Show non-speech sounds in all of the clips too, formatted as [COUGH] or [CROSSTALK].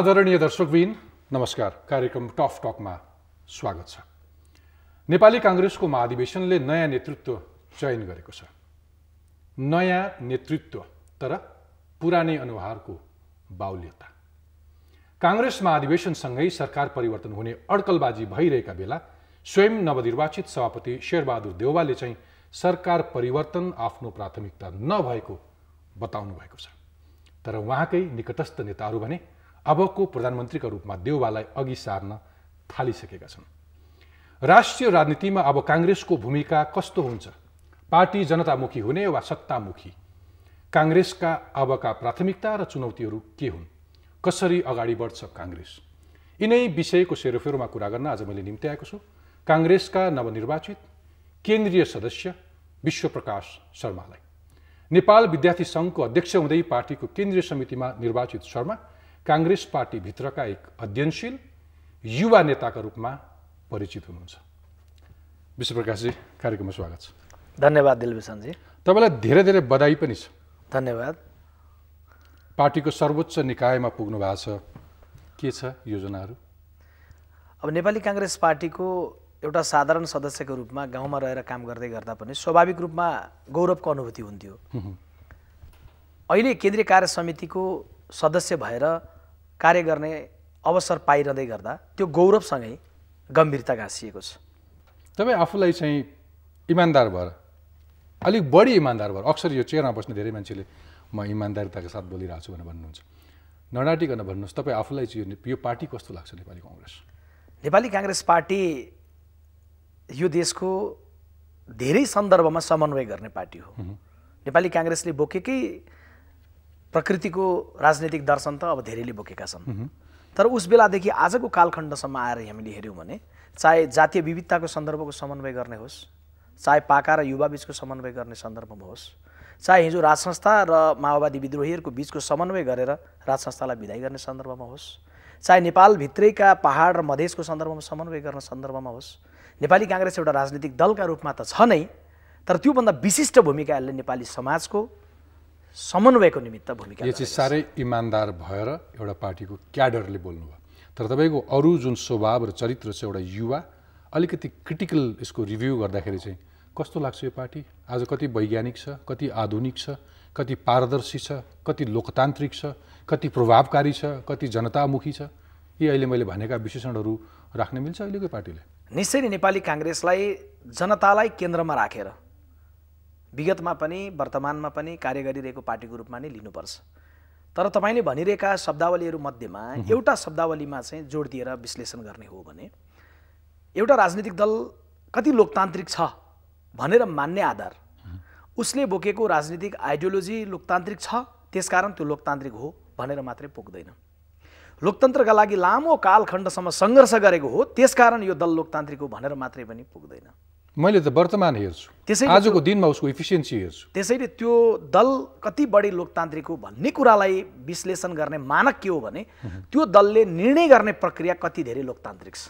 आदरणीय दर्शकबिन नमस्कार कार्यक्रम टफ टकमा स्वागत छ नेपाली काङ्ग्रेसको महाधिवेशनले नयाँ नेतृत्व चयन गरेको छ नयाँ नेतृत्व तर पुरानै अनुहारको बाहुल्यता काङ्ग्रेस महाधिवेशनसँगै सरकार परिवर्तन हुने अड्कलबाजी भइरहेका बेला स्वयं नवनिर्वाचित सभापति शेरबहादुर देउवाले चाहिँ सरकार परिवर्तन आफ्नो प्राथमिकता नभएको बताउनु भएको छ तर उहाँकै निकटस्थ नेताहरू भने अबको प्रधानमन्त्रीका रूपमा देउवालाई अघि सार्न थालिसकेका छन् राष्ट्रिय राजनीतिमा अब काङ्ग्रेसको भूमिका कस्तो हुन्छ पार्टी जनतामुखी हुने वा सत्तामुखी काङ्ग्रेसका अबका प्राथमिकता र चुनौतीहरू के हुन् कसरी अगाडि बढ्छ काङ्ग्रेस यिनै विषयको सेरोफेरोमा कुरा गर्न आज मैले निम्त्याएको छु काङ्ग्रेसका नवनिर्वाचित केन्द्रीय सदस्य विश्वप्रकाश शर्मालाई नेपाल विद्यार्थी सङ्घको अध्यक्ष हुँदै पार्टीको केन्द्रीय समितिमा निर्वाचित शर्मा काङ्ग्रेस पार्टीभित्रका एक अध्ययनशील युवा नेताका रूपमा परिचित हुनुहुन्छ विश्वप्रकाशजी कार्यक्रममा स्वागत छ धन्यवाद दिलभूषणजी तपाईँलाई धेरै धेरै बधाई पनि छ धन्यवाद पार्टीको सर्वोच्च निकायमा पुग्नु भएको छ के छ योजनाहरू अब नेपाली काङ्ग्रेस पार्टीको एउटा साधारण सदस्यको रूपमा गाउँमा रहेर काम गर्दै गर्दा पनि स्वाभाविक रूपमा गौरवको अनुभूति हुन्थ्यो अहिले केन्द्रीय कार्य समितिको सदस्य भएर कार्य गर्ने अवसर पाइरहँदै गर्दा त्यो गौरवसँगै गम्भीरता गाँसिएको छ तपाईँ आफूलाई चाहिँ इमान्दार भएर अलिक बढी इमान्दार भएर अक्सर यो चेयरमा बस्ने धेरै मान्छेले म इमान्दारिताको साथ बोलिरहेको छु भनेर भन्नुहुन्छ नडाटिकन भन्नुहोस् तपाईँ आफूलाई चाहिँ यो पार्टी कस्तो लाग्छ नेपाली कङ्ग्रेस नेपाली काङ्ग्रेस पार्टी यो देशको धेरै सन्दर्भमा समन्वय गर्ने पार्टी हो नेपाली काङ्ग्रेसले बोकेकै प्रकृतिको राजनीतिक दर्शन त अब धेरैले बोकेका छन् तर उस बेलादेखि आजको कालखण्डसम्म आएर हामीले हेऱ्यौँ भने चाहे जातीय विविधताको सन्दर्भको समन्वय गर्ने होस् चाहे पाका र युवा बिचको समन्वय गर्ने सन्दर्भमा होस् चाहे हिजो राज संस्था र माओवादी विद्रोहीहरूको बिचको समन्वय गरेर राज संस्थालाई विदाई गर्ने सन्दर्भमा होस् चाहे नेपालभित्रैका पहाड र मधेसको सन्दर्भमा समन्वय गर्ने सन्दर्भमा होस् नेपाली काङ्ग्रेस एउटा राजनीतिक दलका रूपमा त छ नै तर त्योभन्दा विशिष्ट भूमिका यसले नेपाली समाजको समन्वयको निमित्त भूमिका यो चाहिँ साह्रै इमान्दार भएर एउटा पार्टीको क्याडरले बोल्नुभयो तर तपाईँको अरू जुन स्वभाव र चरित्र छ एउटा युवा अलिकति क्रिटिकल यसको रिभ्यू गर्दाखेरि चाहिँ कस्तो लाग्छ यो पार्टी आज कति वैज्ञानिक छ कति आधुनिक छ कति पारदर्शी छ कति लोकतान्त्रिक छ कति प्रभावकारी छ कति जनतामुखी छ यी अहिले मैले भनेका विशेषणहरू राख्न मिल्छ अहिलेको पार्टीले निश्चय नै नेपाली काङ्ग्रेसलाई जनतालाई केन्द्रमा राखेर विगतमा पनि वर्तमानमा पनि कार्य गरिरहेको पार्टीको रूपमा नै लिनुपर्छ तर तपाईँले भनिरहेका शब्दावलीहरू मध्येमा एउटा शब्दावलीमा चाहिँ जोड दिएर विश्लेषण गर्ने हो भने एउटा राजनीतिक दल कति लोकतान्त्रिक छ भनेर मान्ने आधार उसले बोकेको राजनीतिक आइडियोलोजी लोकतान्त्रिक छ त्यसकारण त्यो लोकतान्त्रिक हो भनेर मात्रै पुग्दैन लोकतन्त्रका लागि लामो कालखण्डसम्म सङ्घर्ष गरेको हो त्यसकारण यो दल लोकतान्त्रिक हो भनेर मात्रै पनि पुग्दैन मैले त वर्तमान हेर्छु त्यसै आजको दिनमा उसको इफिसियन्सी हेर्छु त्यसैले त्यो दल कति बढी लोकतान्त्रिक हो भन्ने कुरालाई विश्लेषण गर्ने मानक के हो भने त्यो दलले निर्णय गर्ने प्रक्रिया कति धेरै लोकतान्त्रिक छ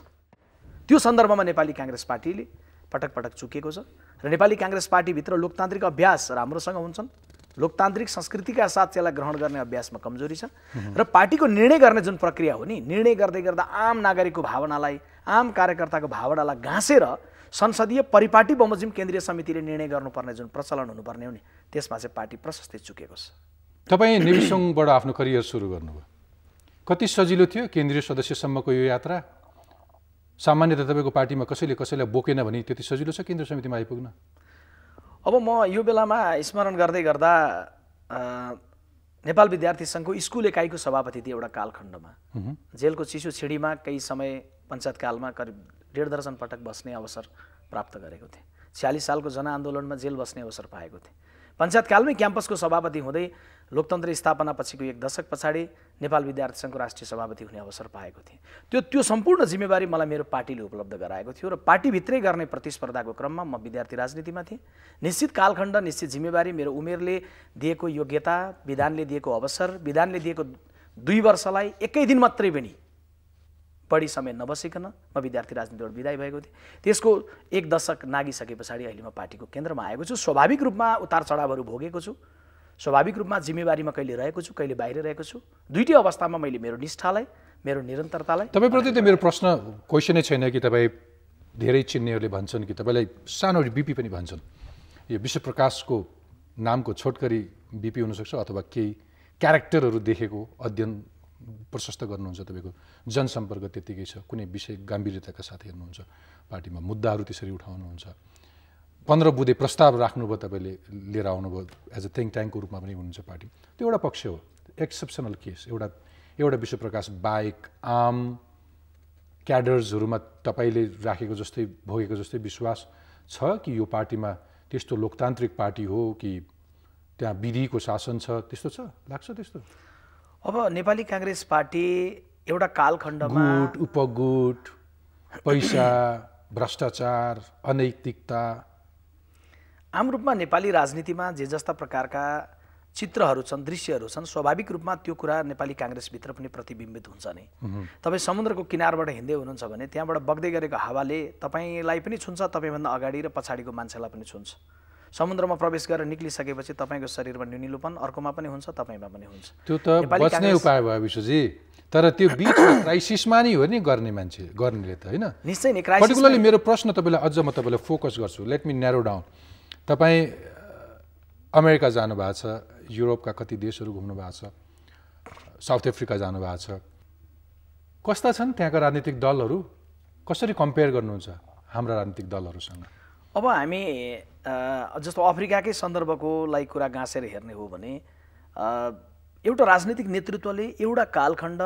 त्यो सन्दर्भमा नेपाली काङ्ग्रेस पार्टीले पटक पटक चुकेको छ र नेपाली काङ्ग्रेस पार्टीभित्र लोकतान्त्रिक अभ्यास राम्रोसँग हुन्छन् लोकतान्त्रिक संस्कृतिका साथ त्यसलाई ग्रहण गर्ने अभ्यासमा कमजोरी छ र पार्टीको निर्णय गर्ने जुन प्रक्रिया हो नि निर्णय गर्दै गर्दा आम नागरिकको भावनालाई आम कार्यकर्ताको भावनालाई घाँसेर संसदीय परिपाटी बमोजिम केन्द्रीय समितिले निर्णय गर्नुपर्ने जुन प्रचलन हुनुपर्ने हो नि त्यसमा चाहिँ पार्टी प्रशस्तै चुकेको छ तपाईँ निविसङबाट आफ्नो करियर सुरु गर्नुभयो कति सजिलो थियो केन्द्रीय सदस्यसम्मको यो यात्रा सामान्यतः तपाईँको पार्टीमा कसैले कसैलाई बोकेन भने त्यति सजिलो छ केन्द्रीय समितिमा आइपुग्न अब म यो बेलामा स्मरण गर्दै गर्दा नेपाल विद्यार्थी सङ्घको स्कुल एकाइको सभापति थिएँ एउटा कालखण्डमा जेलको चिसो छिडीमा केही समय पञ्चायतकालमा करिब डेढ दर्जन पटक बस्ने अवसर प्राप्त गरेको थिएँ छ्यालिस सालको जनआन्दोलनमा जेल बस्ने अवसर पाएको थिएँ कालमै क्याम्पसको सभापति हुँदै लोकतन्त्र स्थापना पछिको एक दशक पछाडि नेपाल विद्यार्थी सङ्घको राष्ट्रिय सभापति हुने अवसर पाएको थिएँ त्यो त्यो सम्पूर्ण जिम्मेवारी मलाई मेरो पार्टीले उपलब्ध गराएको थियो र पार्टीभित्रै गर्ने प्रतिस्पर्धाको क्रममा म विद्यार्थी राजनीतिमा थिएँ निश्चित कालखण्ड निश्चित जिम्मेवारी मेरो उमेरले दिएको योग्यता विधानले दिएको अवसर विधानले दिएको दुई वर्षलाई एकै दिन मात्रै पनि बढी समय नबसिकन म विद्यार्थी राजनीतिबाट विदाई भएको थिएँ त्यसको एक दशक नागिसके पछाडि अहिले म पार्टीको केन्द्रमा आएको छु स्वाभाविक रूपमा उतार चढावहरू भोगेको छु स्वाभाविक रूपमा जिम्मेवारीमा कहिले रहेको छु कहिले बाहिर रहेको छु दुइटै अवस्थामा मैले मेरो निष्ठालाई मेरो निरन्तरतालाई तपाईँप्रति त मेरो प्रश्न क्वेसनै छैन कि तपाईँ धेरै चिन्नेहरूले भन्छन् कि तपाईँलाई सानो बिपी पनि भन्छन् यो विश्वप्रकाशको नामको छोटकरी बिपी हुनसक्छ अथवा केही क्यारेक्टरहरू देखेको अध्ययन प्रशस्त गर्नुहुन्छ तपाईँको जनसम्पर्क त्यत्तिकै छ कुनै विषय गम्भीरताका साथ हेर्नुहुन्छ पार्टीमा मुद्दाहरू त्यसरी उठाउनुहुन्छ पन्ध्र बुधे प्रस्ताव राख्नुभयो तपाईँले लिएर आउनुभयो एज अ थिङ्क ट्याङ्कको रूपमा पनि हुनुहुन्छ पार्टी त्यो एउटा पक्ष हो एक्सेप्सनल केस एउटा एउटा विश्वप्रकाश बाहेक आम क्याडर्सहरूमा तपाईँले राखेको जस्तै भोगेको जस्तै विश्वास छ कि यो पार्टीमा त्यस्तो लोकतान्त्रिक पार्टी हो कि त्यहाँ विधिको शासन छ त्यस्तो छ लाग्छ त्यस्तो अब नेपाली काङ्ग्रेस पार्टी एउटा कालखण्डमा गुट उपगुट पैसा [COUGHS] भ्रष्टाचार अनैतिकता आम रूपमा नेपाली राजनीतिमा जे जस्ता प्रकारका चित्रहरू छन् दृश्यहरू छन् स्वाभाविक रूपमा त्यो कुरा नेपाली काङ्ग्रेसभित्र पनि प्रतिबिम्बित हुन्छ नै तपाईँ समुद्रको किनारबाट हिँड्दै हुनुहुन्छ भने त्यहाँबाट बग्दै गरेको हावाले तपाईँलाई पनि छुन्छ तपाईँभन्दा अगाडि र पछाडिको मान्छेलाई पनि छुन्छ समुद्रमा प्रवेश गरेर निक्लिसकेपछि तपाईँको शरीरमा न्यूनिलोपन अर्कोमा पनि हुन्छ तपाईँमा पनि हुन्छ त्यो त बच्ने उपाय भयो विश्वजी तर त्यो बिच [COUGHS] क्राइसिसमा नै हो नि गर्ने मान्छे गर्नेले त होइन निश्चय नै पर्टिकुलरली मेरो प्रश्न तपाईँलाई अझ म तपाईँलाई फोकस गर्छु लेट मी न्यारो डाउन तपाईँ अमेरिका जानुभएको छ युरोपका कति देशहरू घुम्नु भएको छ साउथ अफ्रिका जानुभएको छ कस्ता छन् त्यहाँका राजनीतिक दलहरू कसरी कम्पेयर गर्नुहुन्छ हाम्रा राजनीतिक दलहरूसँग अब हामी जस्तो अफ्रिकाकै सन्दर्भको लागि कुरा गाँसेर हेर्ने हो भने एउटा राजनीतिक नेतृत्वले एउटा कालखण्ड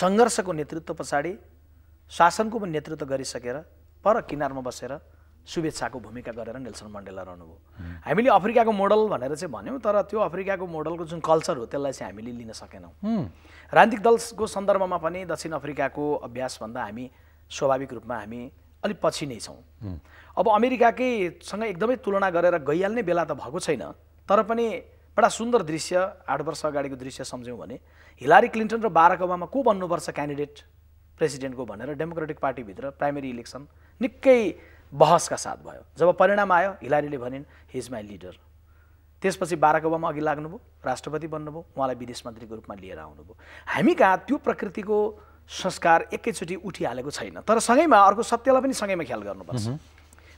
सङ्घर्षको नेतृत्व पछाडि शासनको पनि नेतृत्व गरिसकेर पर किनारमा बसेर शुभेच्छाको भूमिका गरेर नेल्सन मण्डेला रहनुभयो हामीले अफ्रिकाको मोडल भनेर चाहिँ भन्यौँ तर त्यो अफ्रिकाको मोडलको जुन कल्चर हो त्यसलाई चाहिँ हामीले लिन सकेनौँ राजनीतिक दलको सन्दर्भमा पनि दक्षिण अफ्रिकाको अभ्यासभन्दा हामी स्वाभाविक रूपमा हामी अलिक पछि नै छौँ अब अमेरिकाकैसँग एकदमै तुलना गरेर गइहाल्ने बेला त भएको छैन तर पनि बडा सुन्दर दृश्य आठ वर्ष अगाडिको दृश्य सम्झ्यौँ भने हिलारी क्लिन्टन र बाराक ओबामा को बन्नुपर्छ क्यान्डिडेट प्रेसिडेन्टको भनेर डेमोक्रेटिक पार्टीभित्र प्राइमेरी इलेक्सन निकै बहसका साथ भयो जब परिणाम आयो हिलारीले भनिन् इज माई लिडर त्यसपछि बाराक ओबामा अघि लाग्नुभयो राष्ट्रपति बन्नुभयो उहाँलाई विदेश मन्त्रीको रूपमा लिएर आउनुभयो हामी कहाँ त्यो प्रकृतिको संस्कार एकैचोटि उठिहालेको छैन तर सँगैमा अर्को सत्यलाई पनि सँगैमा ख्याल गर्नुपर्छ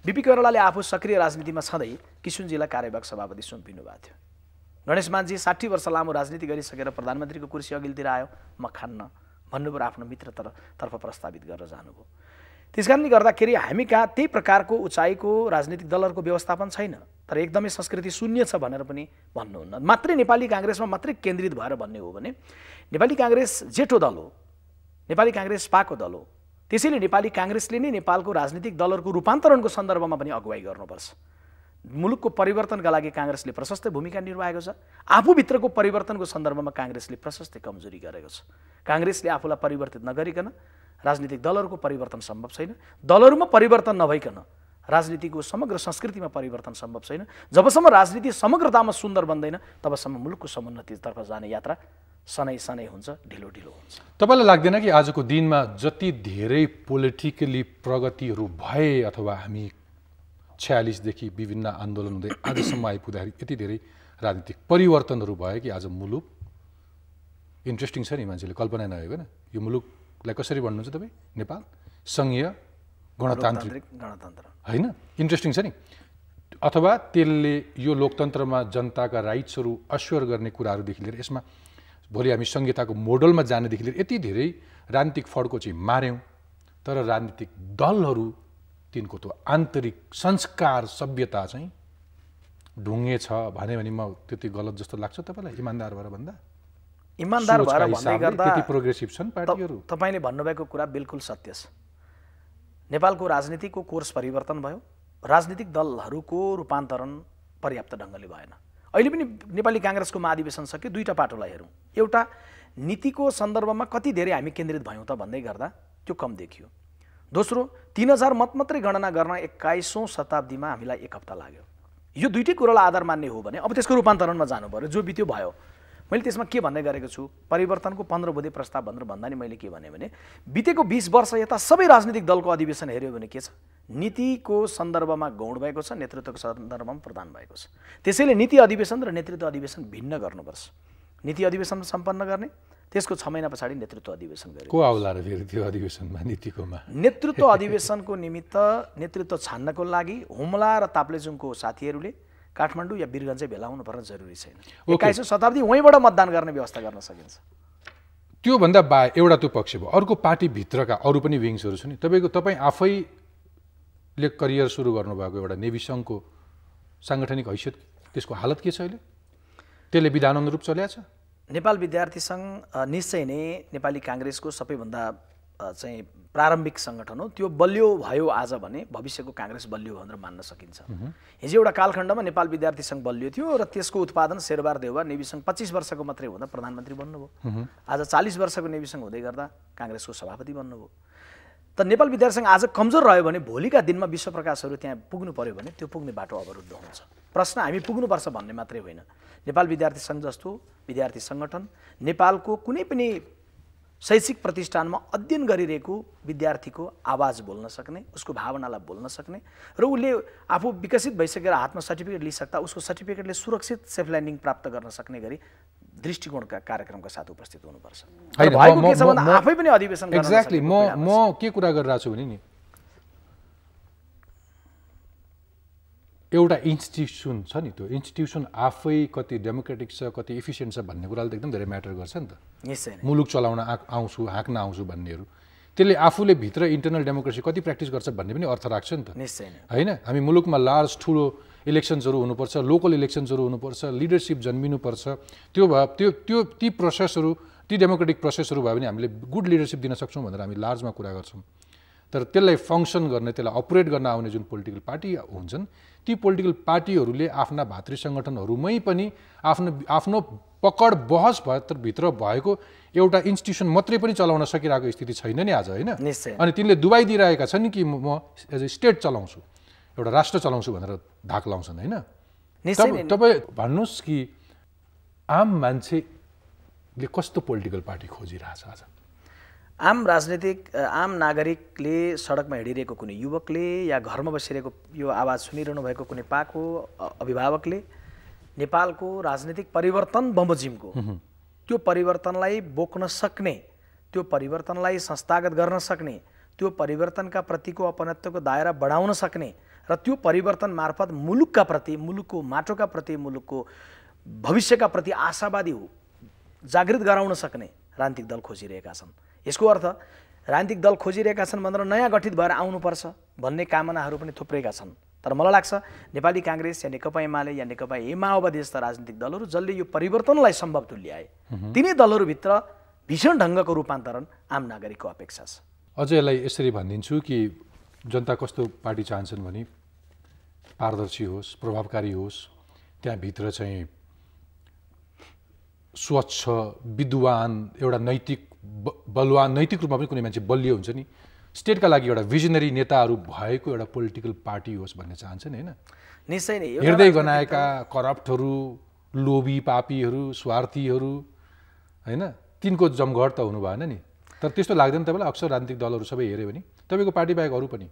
बिपी कोइरालाले आफू सक्रिय राजनीतिमा छँदै किशुनजीलाई कार्यवाहक सभापति सुम्पिनु भएको थियो गणेश मानजी साठी वर्ष लामो राजनीति गरिसकेर प्रधानमन्त्रीको कुर्सी अघिल्तिर आयो म खान्न भन्नुभयो आफ्नो मित्र तर तर्फ प्रस्तावित गरेर जानुभयो त्यस कारणले गर्दाखेरि हामी कहाँ त्यही प्रकारको उचाइको राजनीतिक दलहरूको व्यवस्थापन छैन तर एकदमै संस्कृति शून्य छ भनेर पनि भन्नुहुन्न मात्रै नेपाली काङ्ग्रेसमा मात्रै केन्द्रित भएर भन्ने हो भने नेपाली काङ्ग्रेस जेठो दल हो नेपाली काङ्ग्रेस पाको दल हो त्यसैले नेपाली काङ्ग्रेसले नै नेपालको राजनीतिक दलहरूको रूपान्तरणको सन्दर्भमा पनि अगुवाई गर्नुपर्छ मुलुकको परिवर्तनका लागि काङ्ग्रेसले प्रशस्त भूमिका निर्वाहेको छ आफूभित्रको परिवर्तनको सन्दर्भमा काङ्ग्रेसले प्रशस्तै कमजोरी गरेको छ काङ्ग्रेसले आफूलाई परिवर्तित नगरिकन राजनीतिक दलहरूको परिवर्तन सम्भव छैन दलहरूमा परिवर्तन नभइकन राजनीतिको समग्र संस्कृतिमा परिवर्तन सम्भव छैन जबसम्म राजनीति समग्रतामा सुन्दर बन्दैन तबसम्म मुलुकको समुन्नतितर्फ जाने यात्रा सनै सनै हुन्छ ढिलो ढिलो हुन्छ तपाईँलाई लाग्दैन कि आजको दिनमा जति धेरै पोलिटिकली प्रगतिहरू भए अथवा हामी छ्यालिसदेखि विभिन्न आन्दोलन हुँदै आजसम्म आइपुग्दाखेरि यति धेरै राजनीतिक परिवर्तनहरू भयो कि आज मुलुक इन्ट्रेस्टिङ छ नि मान्छेले कल्पना नभएको होइन यो मुलुकलाई कसरी भन्नुहुन्छ तपाईँ नेपाल सङ्घीय गणतान्त्रिक गणतन्त्र होइन इन्ट्रेस्टिङ छ नि अथवा त्यसले यो लोकतन्त्रमा जनताका राइट्सहरू अस्योर गर्ने कुराहरूदेखि लिएर यसमा भोलि हामी संहिताको मोडलमा जानेदेखि लिएर यति धेरै राजनीतिक फड्को चाहिँ मार्यौँ तर राजनीतिक दलहरू तिनको त्यो आन्तरिक संस्कार सभ्यता चाहिँ ढुङ्गे छ भन्यो भने म त्यति गलत जस्तो लाग्छ तपाईँलाई इमान्दार भएर भन्दा इमान्दार भएर भन्दै गर्दा प्रोग्रेसिभ छन् पार्टीहरू तपाईँले भन्नुभएको कुरा बिल्कुल सत्य छ नेपालको राजनीतिको कोर्स परिवर्तन भयो राजनीतिक दलहरूको रूपान्तरण पर्याप्त ढङ्गले भएन अहिले पनि नेपाली काङ्ग्रेसको महाधिवेशन सक्यो दुईवटा पाटोलाई हेरौँ एउटा नीतिको सन्दर्भमा कति धेरै हामी केन्द्रित भयौँ त भन्दै गर्दा त्यो कम देखियो दोस्रो तिन हजार मत मात्रै गणना गर्न एक्काइसौँ शताब्दीमा हामीलाई एक हप्ता लाग्यो यो दुइटै कुरोलाई आधार मान्ने हो भने अब त्यसको रूपान्तरणमा जानु पऱ्यो जो बित्यो भयो मैले त्यसमा के भन्दै गरेको छु परिवर्तनको पन्ध्र बुधे प्रस्ताव भनेर भन्दा नि मैले के भने बितेको बिस वर्ष यता सबै राजनीतिक दलको अधिवेशन हेऱ्यो भने के छ नीतिको सन्दर्भमा गौण भएको छ नेतृत्वको सन्दर्भमा प्रदान भएको छ त्यसैले नीति अधिवेशन र नेतृत्व अधिवेशन भिन्न गर्नुपर्छ नीति अधिवेशन सम्पन्न गर्ने त्यसको छ महिना पछाडि नेतृत्व अधिवेशन गरे को आउला फेरि त्यो अधिवेशनमा नीतिकोमा नेतृत्व अधिवेशनको निमित्त नेतृत्व छान्नको लागि हुम्ला र ताप्लेजुङको साथीहरूले काठमाडौँ या वीरगञ्जै भेला पर्न जरुरी छैन एक्काइसौँ शताब्दी वहीँबाट मतदान गर्ने व्यवस्था गर्न सकिन्छ त्योभन्दा बा एउटा त्यो पक्ष भयो अर्को पार्टीभित्रका अरू पनि विङ्सहरू छन् नि तपाईँको तपाईँ आफै ले करियर सुरु गर्नुभएको एउटा नेभी सङ्घको साङ्गठनिक हैसियत त्यसको हालत के छ अहिले त्यसले अनुरूप चल्याएको छ नेपाल विद्यार्थी सङ्घ निश्चय नै नेपाली काङ्ग्रेसको सबैभन्दा चाहिँ प्रारम्भिक सङ्गठन हो त्यो बलियो भयो आज भने भविष्यको काङ्ग्रेस बलियो भनेर मान्न सकिन्छ हिजो एउटा कालखण्डमा नेपाल विद्यार्थी सङ्घ बलियो थियो र त्यसको उत्पादन शेरबार देउवा नेवी सङ्घ पच्चिस वर्षको मात्रै हुँदा प्रधानमन्त्री बन्नुभयो आज चालिस वर्षको नेवी सङ्घ हुँदै गर्दा काङ्ग्रेसको सभापति बन्नुभयो त नेपाल विद्यार्थी सङ्घ आज कमजोर रह्यो भने भोलिका दिनमा विश्वप्रकाशहरू त्यहाँ पुग्नु पऱ्यो भने त्यो पुग्ने बाटो अवरुद्ध हुन्छ प्रश्न हामी पुग्नुपर्छ भन्ने मात्रै होइन नेपाल विद्यार्थी सङ्घ जस्तो विद्यार्थी सङ्गठन नेपालको कुनै पनि शैक्षिक प्रतिष्ठानमा अध्ययन गरिरहेको विद्यार्थीको आवाज बोल्न सक्ने उसको भावनालाई बोल्न सक्ने र उसले आफू विकसित भइसकेर हातमा सर्टिफिकेट लिइसक्दा उसको सर्टिफिकेटले सुरक्षित सेफ ल्यान्डिङ प्राप्त गर्न सक्ने गरी दृष्टिकोणका कार्यक्रमका साथ उपस्थित हुनुपर्छ आफै पनि अधिवेशन एक्ज्याक्टली म म के कुरा गरिरहेको छु भने नि एउटा इन्स्टिट्युसन छ नि त्यो इन्स्टिट्युसन आफै कति डेमोक्रेटिक छ कति इफिसियन्ट छ भन्ने कुराले त एकदम धेरै म्याटर गर्छ नि त निश्चय मुलुक चलाउन आउँछु हाँक्न आउँछु भन्नेहरू त्यसले आफूले भित्र इन्टरनल डेमोक्रेसी कति प्र्याक्टिस गर्छ भन्ने पनि अर्थ राख्छ नि त निश्चय होइन हामी मुलुकमा लार्ज ठुलो इलेक्सन्सहरू हुनुपर्छ लोकल इलेक्सन्सहरू हुनुपर्छ लिडरसिप जन्मिनुपर्छ त्यो भए त्यो त्यो ती प्रोसेसहरू ती डेमोक्रेटिक प्रोसेसहरू भयो भने हामीले गुड लिडरसिप दिन सक्छौँ भनेर हामी लार्जमा कुरा गर्छौँ तर त्यसलाई फङ्सन गर्ने त्यसलाई अपरेट गर्न आउने जुन पोलिटिकल पार्टी हुन्छन् ती पोलिटिकल पार्टीहरूले आफ्ना भातृ सङ्गठनहरूमै पनि आफ्नो आफ्नो पकड बहस भित्र भएको एउटा इन्स्टिट्युसन मात्रै पनि चलाउन सकिरहेको स्थिति छैन नि आज होइन अनि तिनले दुबाई दिइरहेका छन् कि म एज ए स्टेट चलाउँछु एउटा राष्ट्र चलाउँछु भनेर धाक लाउँछन् होइन तपाईँ भन्नुहोस् कि आम मान्छेले कस्तो पोलिटिकल पार्टी खोजिरहेछ आज आम राजनीतिक आम नागरिकले सडकमा हिँडिरहेको कुनै युवकले या घरमा बसिरहेको यो आवाज सुनिरहनु भएको कुनै पाको अभिभावकले नेपालको राजनीतिक परिवर्तन बमोजिमको त्यो परिवर्तनलाई बोक्न सक्ने त्यो परिवर्तनलाई संस्थागत गर्न सक्ने त्यो परिवर्तनका प्रतिको अपनत्वको दायरा बढाउन सक्ने र त्यो परिवर्तन मार्फत मुलुकका प्रति मुलुकको माटोका प्रति मुलुकको भविष्यका प्रति आशावादी जागृत गराउन सक्ने राजनीतिक दल खोजिरहेका छन् यसको अर्थ राजनीतिक दल खोजिरहेका छन् भनेर नयाँ गठित भएर आउनुपर्छ भन्ने कामनाहरू पनि थुप्रेका छन् तर मलाई लाग्छ नेपाली काङ्ग्रेस या नेकपा एमाले या नेकपा ए माओवादी जस्ता राजनीतिक दलहरू जसले यो परिवर्तनलाई सम्भव तुल्याए तिनै दलहरूभित्र भीषण ढङ्गको रूपान्तरण आम नागरिकको अपेक्षा छ अझ यसलाई यसरी भनिदिन्छु कि जनता कस्तो पार्टी चाहन्छन् भने पारदर्शी होस् प्रभावकारी होस् त्यहाँभित्र चाहिँ स्वच्छ विद्वान एउटा नैतिक बलवान नैतिक रूपमा पनि कुनै मान्छे बलियो हुन्छ नि स्टेटका लागि एउटा भिजनरी नेताहरू भएको एउटा पोलिटिकल पार्टी होस् भन्ने चाहन्छन् होइन निश्चय नै हृदय गनाएका करप्टहरू लोभी पापीहरू स्वार्थीहरू होइन तिनको जमघट त हुनु भएन नि तर त्यस्तो लाग्दैन तपाईँलाई अक्सर राजनीतिक दलहरू सबै हेऱ्यो भने तपाईँको पार्टी बाहेक अरू पनि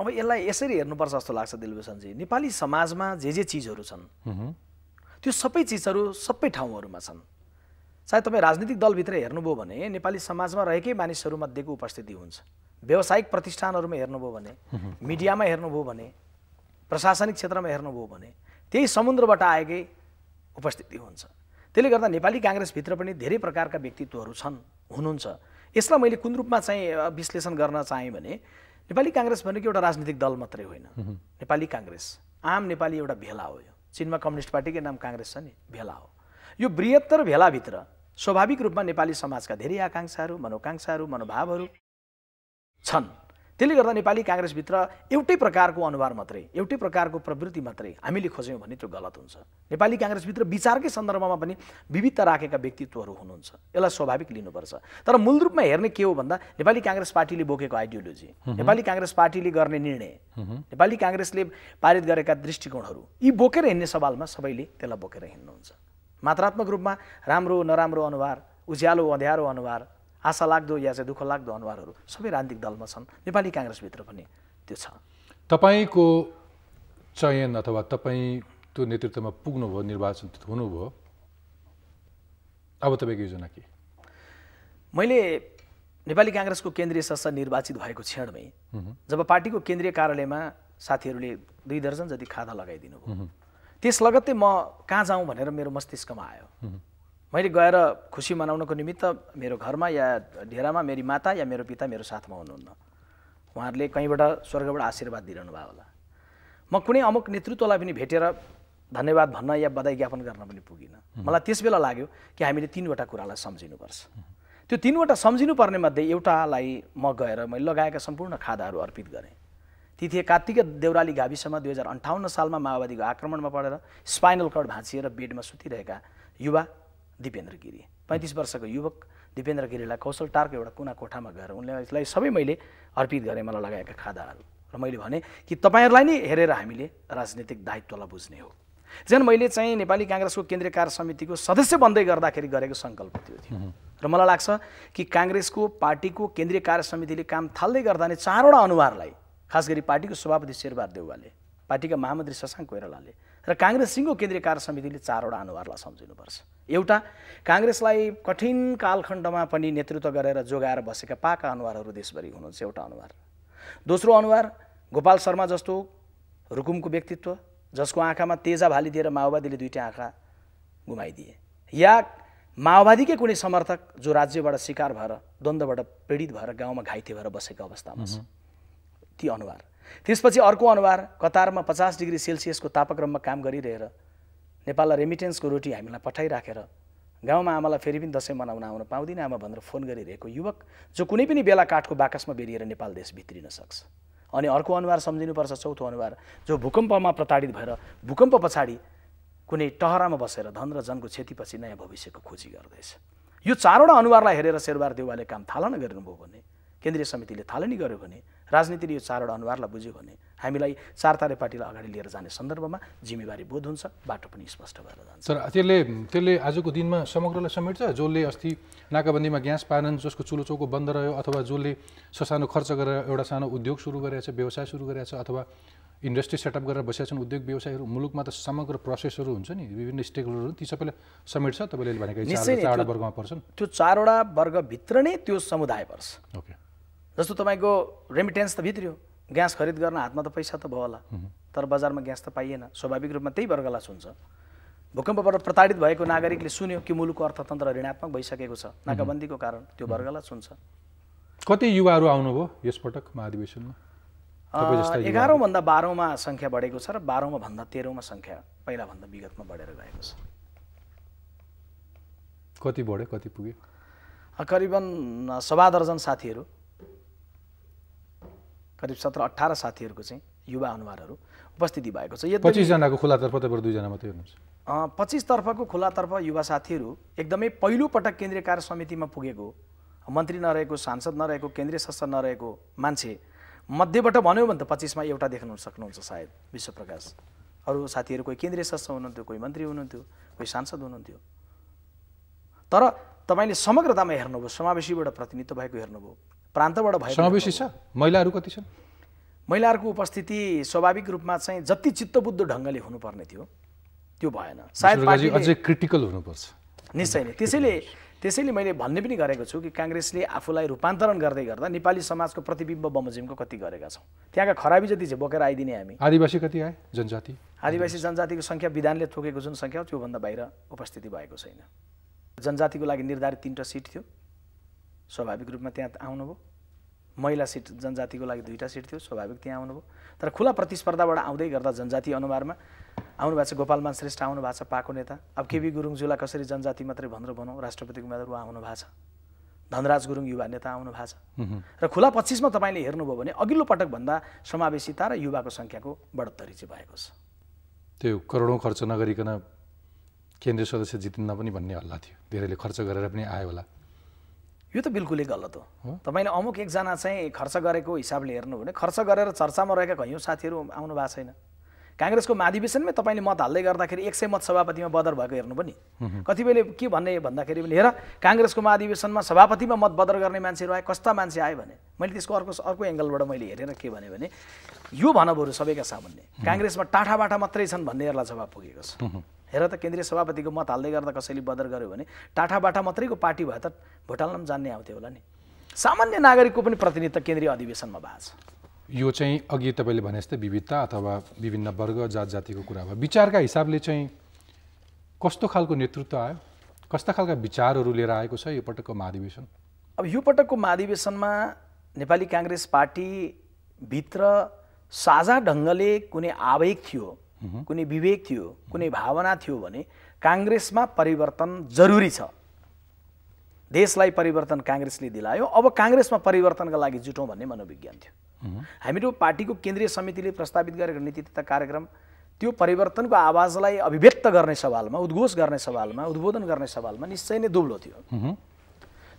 अब यसलाई यसरी हेर्नुपर्छ जस्तो लाग्छ दिलभूषणजी नेपाली समाजमा जे जे चिजहरू छन् त्यो सबै चिजहरू सबै ठाउँहरूमा छन् चाहे तपाईँ राजनीतिक दलभित्र हेर्नुभयो भने नेपाली समाजमा रहेकै मानिसहरूमध्येको उपस्थिति हुन्छ व्यावसायिक प्रतिष्ठानहरूमा हेर्नुभयो भने मिडियामा हेर्नुभयो भने प्रशासनिक क्षेत्रमा हेर्नुभयो भने त्यही समुद्रबाट आएकै उपस्थिति हुन्छ त्यसले गर्दा नेपाली काङ्ग्रेसभित्र पनि धेरै प्रकारका व्यक्तित्वहरू छन् हुनुहुन्छ यसलाई मैले कुन रूपमा चाहिँ विश्लेषण गर्न चाहेँ भने नेपाली काङ्ग्रेस भनेको एउटा राजनीतिक दल मात्रै होइन नेपाली काङ्ग्रेस आम नेपाली एउटा भेला हो यो चिनमा कम्युनिस्ट पार्टीकै नाम काङ्ग्रेस छ नि भेला हो यो बृहत्तर भेलाभित्र स्वाभाविक रूपमा नेपाली समाजका धेरै आकाङ्क्षाहरू मनोकाङ्क्षाहरू मनोभावहरू छन् त्यसले गर्दा नेपाली काङ्ग्रेसभित्र एउटै प्रकारको अनुहार मात्रै एउटै प्रकारको प्रवृत्ति मात्रै हामीले खोज्यौँ भने त्यो गलत हुन्छ नेपाली काङ्ग्रेसभित्र विचारकै सन्दर्भमा पनि विविधता राखेका व्यक्तित्वहरू हुनुहुन्छ यसलाई स्वाभाविक लिनुपर्छ तर मूल रूपमा हेर्ने के हो भन्दा नेपाली काङ्ग्रेस पार्टीले बोकेको आइडियोलोजी नेपाली काङ्ग्रेस पार्टीले गर्ने निर्णय नेपाली काङ्ग्रेसले पारित गरेका दृष्टिकोणहरू यी बोकेर हिँड्ने सवालमा सबैले त्यसलाई बोकेर हिँड्नुहुन्छ मात्रात्मक रूपमा राम्रो नराम्रो अनुहार उज्यालो अँध्यारो अनुहार आशा लाग्दो या चाहिँ दुःख लाग्दो अनुहारहरू सबै राजनीतिक दलमा छन् नेपाली काङ्ग्रेसभित्र पनि त्यो छ तपाईँको चयन अथवा तपाईँ त्यो नेतृत्वमा पुग्नुभयो निर्वाचन हुनुभयो अब तपाईँको योजना के मैले नेपाली काङ्ग्रेसको केन्द्रीय संस्था निर्वाचित भएको क्षणमै जब पार्टीको केन्द्रीय कार्यालयमा साथीहरूले दुई दर्जन जति खादा लगाइदिनु भयो त्यस लगत्तै म कहाँ जाउँ भनेर मेरो मस्तिष्कमा आयो मैले गएर खुसी मनाउनको निमित्त मेरो घरमा या ढेरामा मेरी माता या मेरो पिता मेरो साथमा हुनुहुन्न उहाँहरूले कहीँबाट स्वर्गबाट आशीर्वाद दिइरहनु भयो होला म कुनै अमुक नेतृत्वलाई पनि भेटेर धन्यवाद भन्न या बधाई ज्ञापन गर्न पनि पुगिनँ मलाई त्यस बेला लाग्यो कि हामीले तिनवटा कुरालाई सम्झिनुपर्छ त्यो तिनवटा सम्झिनुपर्ने मध्ये एउटालाई म गएर मैले लगाएका सम्पूर्ण खादाहरू अर्पित गरेँ ती थिए कार्तिक देउराली गाविसमा दुई हजार अन्ठाउन्न सालमा माओवादीको आक्रमणमा परेर स्पाइनल कर्ड भाँचिएर बेडमा सुतिरहेका युवा दिपेन्द्र गिरी पैँतिस वर्षको युवक दिपेन्द्र गिरीलाई कौशल टारको एउटा कुना कोठामा गएर उनले यसलाई सबै मैले अर्पित गरेँ मलाई लगाएका खादाहरू र मैले भने कि तपाईँहरूलाई नै हेरेर हामीले राजनीतिक दायित्वलाई बुझ्ने हो झन् मैले चाहिँ नेपाली काङ्ग्रेसको केन्द्रीय कार्य समितिको सदस्य बन्दै गर्दाखेरि गरेको सङ्कल्प त्यो थियो र मलाई लाग्छ कि काङ्ग्रेसको पार्टीको केन्द्रीय कार्य समितिले काम थाल्दै गर्दा नै चारवटा अनुहारलाई खास गरी पार्टीको सभापति शेरबहादुर देउवाले पार्टीका महामन्त्री शशाङ्क कोइरालाले र काङ्ग्रेस सिङ्गो केन्द्रीय कार्य समितिले चारवटा अनुहारलाई सम्झिनुपर्छ एउटा काङ्ग्रेसलाई कठिन कालखण्डमा पनि नेतृत्व गरेर जोगाएर बसेका पाका अनुहारहरू देशभरि हुनुहुन्छ एउटा अनुहार दोस्रो अनुहार गोपाल शर्मा जस्तो रुकुमको व्यक्तित्व जसको आँखामा तेजा भाली दिएर माओवादीले दुइटै आँखा गुमाइदिए या माओवादीकै कुनै समर्थक जो राज्यबाट शिकार भएर द्वन्द्वबाट पीडित भएर गाउँमा घाइते भएर बसेको अवस्थामा छ ती अनुहार त्यसपछि अर्को अनुहार कतारमा पचास डिग्री सेल्सियसको तापक्रममा काम गरिरहेर नेपाललाई रेमिटेन्सको रोटी हामीलाई पठाइराखेर गाउँमा आमालाई फेरि पनि दसैँ मनाउन आउन पाउँदिनँ आमा भनेर फोन गरिरहेको युवक जो कुनै पनि बेला काठको बाकसमा बेरिएर नेपाल देश भित्रिन सक्छ अनि अर्को अनुहार सम्झिनुपर्छ चौथो अनुहार जो भूकम्पमा प्रताडित भएर भूकम्प पछाडि कुनै टहरामा बसेर धन र जनको क्षतिपछि नयाँ भविष्यको खोजी गर्दैछ यो चारवटा अनुहारलाई हेरेर शेरबार देउवाले काम थालना गर्नुभयो भने केन्द्रीय समितिले थालनी गर्यो भने राजनीतिले यो चारवटा अनुहारलाई बुझ्यो भने हामीलाई चार तारे पार्टीलाई अगाडि लिएर जाने सन्दर्भमा जिम्मेवारी बोध हुन्छ बाटो पनि स्पष्ट भएर जान्छ तर त्यसले त्यसले आजको दिनमा समग्रलाई समेट्छ जसले अस्ति नाकाबन्दीमा ग्यास पाएनन् जसको चुलो चौको बन्द रह्यो अथवा जसले ससानो खर्च गरेर एउटा सानो उद्योग सुरु छ व्यवसाय सुरु छ अथवा इन्डस्ट्री सेटअप गरेर बसेका छन् उद्योग व्यवसायहरू मुलुकमा त समग्र प्रोसेसहरू हुन्छ नि विभिन्न स्टेक होल्डरहरू ती सबैलाई समेट्छ तपाईँले भनेको चारवटा वर्गमा पर्छन् त्यो चारवटा वर्गभित्र नै त्यो समुदाय पर्छ ओके जस्तो तपाईँको रेमिटेन्स त भित्रियो ग्यास खरिद गर्न हातमा त पैसा त भयो होला तर बजारमा ग्यास त पाइएन स्वाभाविक रूपमा त्यही वर्गलास हुन्छ भूकम्पबाट प्रताडित भएको नागरिकले सुन्यो कि मुलुकको अर्थतन्त्र ऋणात्मक भइसकेको छ नाकाबन्दीको कारण त्यो वर्गलास हुन्छ कति युवाहरू आउनुभयो यसपटक महाधिवेशनमा एघारौँभन्दा बाह्रौँमा सङ्ख्या बढेको छ र बाह्रौँमा भन्दा तेह्रौँमा सङ्ख्या पहिलाभन्दा विगतमा बढेर गएको छ कति बढ्यो कति पुग्यो करिबन सवा दर्जन साथीहरू करिब सत्र अठार साथीहरूको चाहिँ युवा अनुहारहरू उपस्थिति भएको छ पच्चिसजनाको खुलातर्फ तपाईँहरू दुईजना मात्रै हुनुहुन्छ पच्चिसतर्फको खुलातर्फ युवा साथीहरू एकदमै पहिलोपटक केन्द्रीय कार्य समितिमा पुगेको मन्त्री नरहेको सांसद नरहेको केन्द्रीय सदस्य नरहेको मान्छे मध्येबाट भन्यो भने त पच्चिसमा एउटा देख्नु सक्नुहुन्छ सायद विश्वप्रकाश अरू साथीहरू कोही केन्द्रीय सदस्य हुनुहुन्थ्यो कोही मन्त्री हुनुहुन्थ्यो कोही सांसद हुनुहुन्थ्यो तर तपाईँले समग्रतामा हेर्नुभयो समावेशीबाट प्रतिनिधित्व भएको हेर्नुभयो प्रान्तबाट भयो समावेशी छ महिलाहरू कति छन् महिलाहरूको उपस्थिति स्वाभाविक रूपमा चाहिँ जति चित्तबुद्ध ढङ्गले हुनुपर्ने थियो त्यो भएन सायद अझै क्रिटिकल हुनुपर्छ निश्चय नै त्यसैले त्यसैले मैले भन्ने पनि गरेको छु कि काङ्ग्रेसले आफूलाई रूपान्तरण गर्दै गर्दा नेपाली समाजको प्रतिबिम्ब बमोजिमको कति गरेका छौँ त्यहाँका खराबी जति चाहिँ बोकेर आइदिने हामी आदिवासी कति आए जनजाति आदिवासी जनजातिको सङ्ख्या विधानले तोकेको जुन सङ्ख्या हो त्योभन्दा बाहिर उपस्थिति भएको छैन जनजातिको लागि निर्धारित तिनवटा सिट थियो स्वाभाविक रूपमा त्यहाँ आउनुभयो महिला सिट जनजातिको लागि दुईवटा सिट थियो स्वाभाविक त्यहाँ आउनुभयो तर खुला प्रतिस्पर्धाबाट आउँदै गर्दा जनजाति अनुहारमा आउनु भएको छ गोपालमान श्रेष्ठ आउनु भएको छ पाको नेता अब केबी गुरुङज्यूलाई कसरी जनजाति मात्रै भनेर भनौँ राष्ट्रपतिको उम्मेदवार उहाँ आउनु भएको छ धनराज गुरुङ युवा नेता आउनु भएको छ र खुला पच्चिसमा तपाईँले हेर्नुभयो भने अघिल्लो पटकभन्दा समावेशिता र युवाको सङ्ख्याको बढोत्तरी चाहिँ भएको छ त्यो करोडौँ खर्च नगरिकन केन्द्रीय सदस्य जितिन्न पनि भन्ने हल्ला थियो धेरैले खर्च गरेर पनि आयो होला यो त बिल्कुलै गलत हो तपाईँले अमुक एकजना चाहिँ खर्च गरेको हिसाबले हेर्नु भने खर्च गरेर चर्चामा रहेका कैयौँ साथीहरू आउनु भएको छैन काङ्ग्रेसको महाधिवेशनमै तपाईँले मत हाल्दै गर्दाखेरि एक सय मत सभापतिमा बदर भएको हेर्नु पनि कतिपयले के भन्ने भन्दाखेरि पनि हेर काङ्ग्रेसको महाधिवेशनमा सभापतिमा मत बदर गर्ने मान्छेहरू आए कस्ता मान्छे आयो भने मैले त्यसको अर्को अर्को एङ्गलबाट मैले हेरेर के भने भने यो भन बरु सबैका सामान्य काङ्ग्रेसमा टाठाबाटा मात्रै छन् भन्नेहरूलाई जवाब पुगेको छ हेर त केन्द्रीय सभापतिको मत हाल्दै गर्दा कसैले बदर गऱ्यो भने टाठाबाटा मात्रैको पार्टी भए त भोट जान्ने आउँथ्यो होला नि सामान्य नागरिकको पनि प्रतिनिधित्व केन्द्रीय अधिवेशनमा भएको छ यो चाहिँ अघि तपाईँले भने जस्तै विविधता अथवा विभिन्न वर्ग जात जातिको कुरा भयो विचारका हिसाबले चाहिँ कस्तो खालको नेतृत्व आयो कस्ता खालका विचारहरू लिएर आएको छ यो पटकको महाधिवेशन अब यो पटकको महाधिवेशनमा नेपाली काङ्ग्रेस पार्टीभित्र साझा ढङ्गले कुनै आवेग थियो कुनै विवेक थियो कुनै भावना थियो भने काङ्ग्रेसमा परिवर्तन जरुरी छ देशलाई परिवर्तन काङ्ग्रेसले दिलायो अब काङ्ग्रेसमा परिवर्तनका लागि जुटौँ भन्ने मनोविज्ञान थियो हामीहरू पार्टीको केन्द्रीय समितिले प्रस्तावित गरेको नीति तथा कार्यक्रम त्यो परिवर्तनको आवाजलाई अभिव्यक्त गर्ने सवालमा उद्घोष गर्ने सवालमा उद्बोधन गर्ने सवालमा निश्चय नै दुब्लो थियो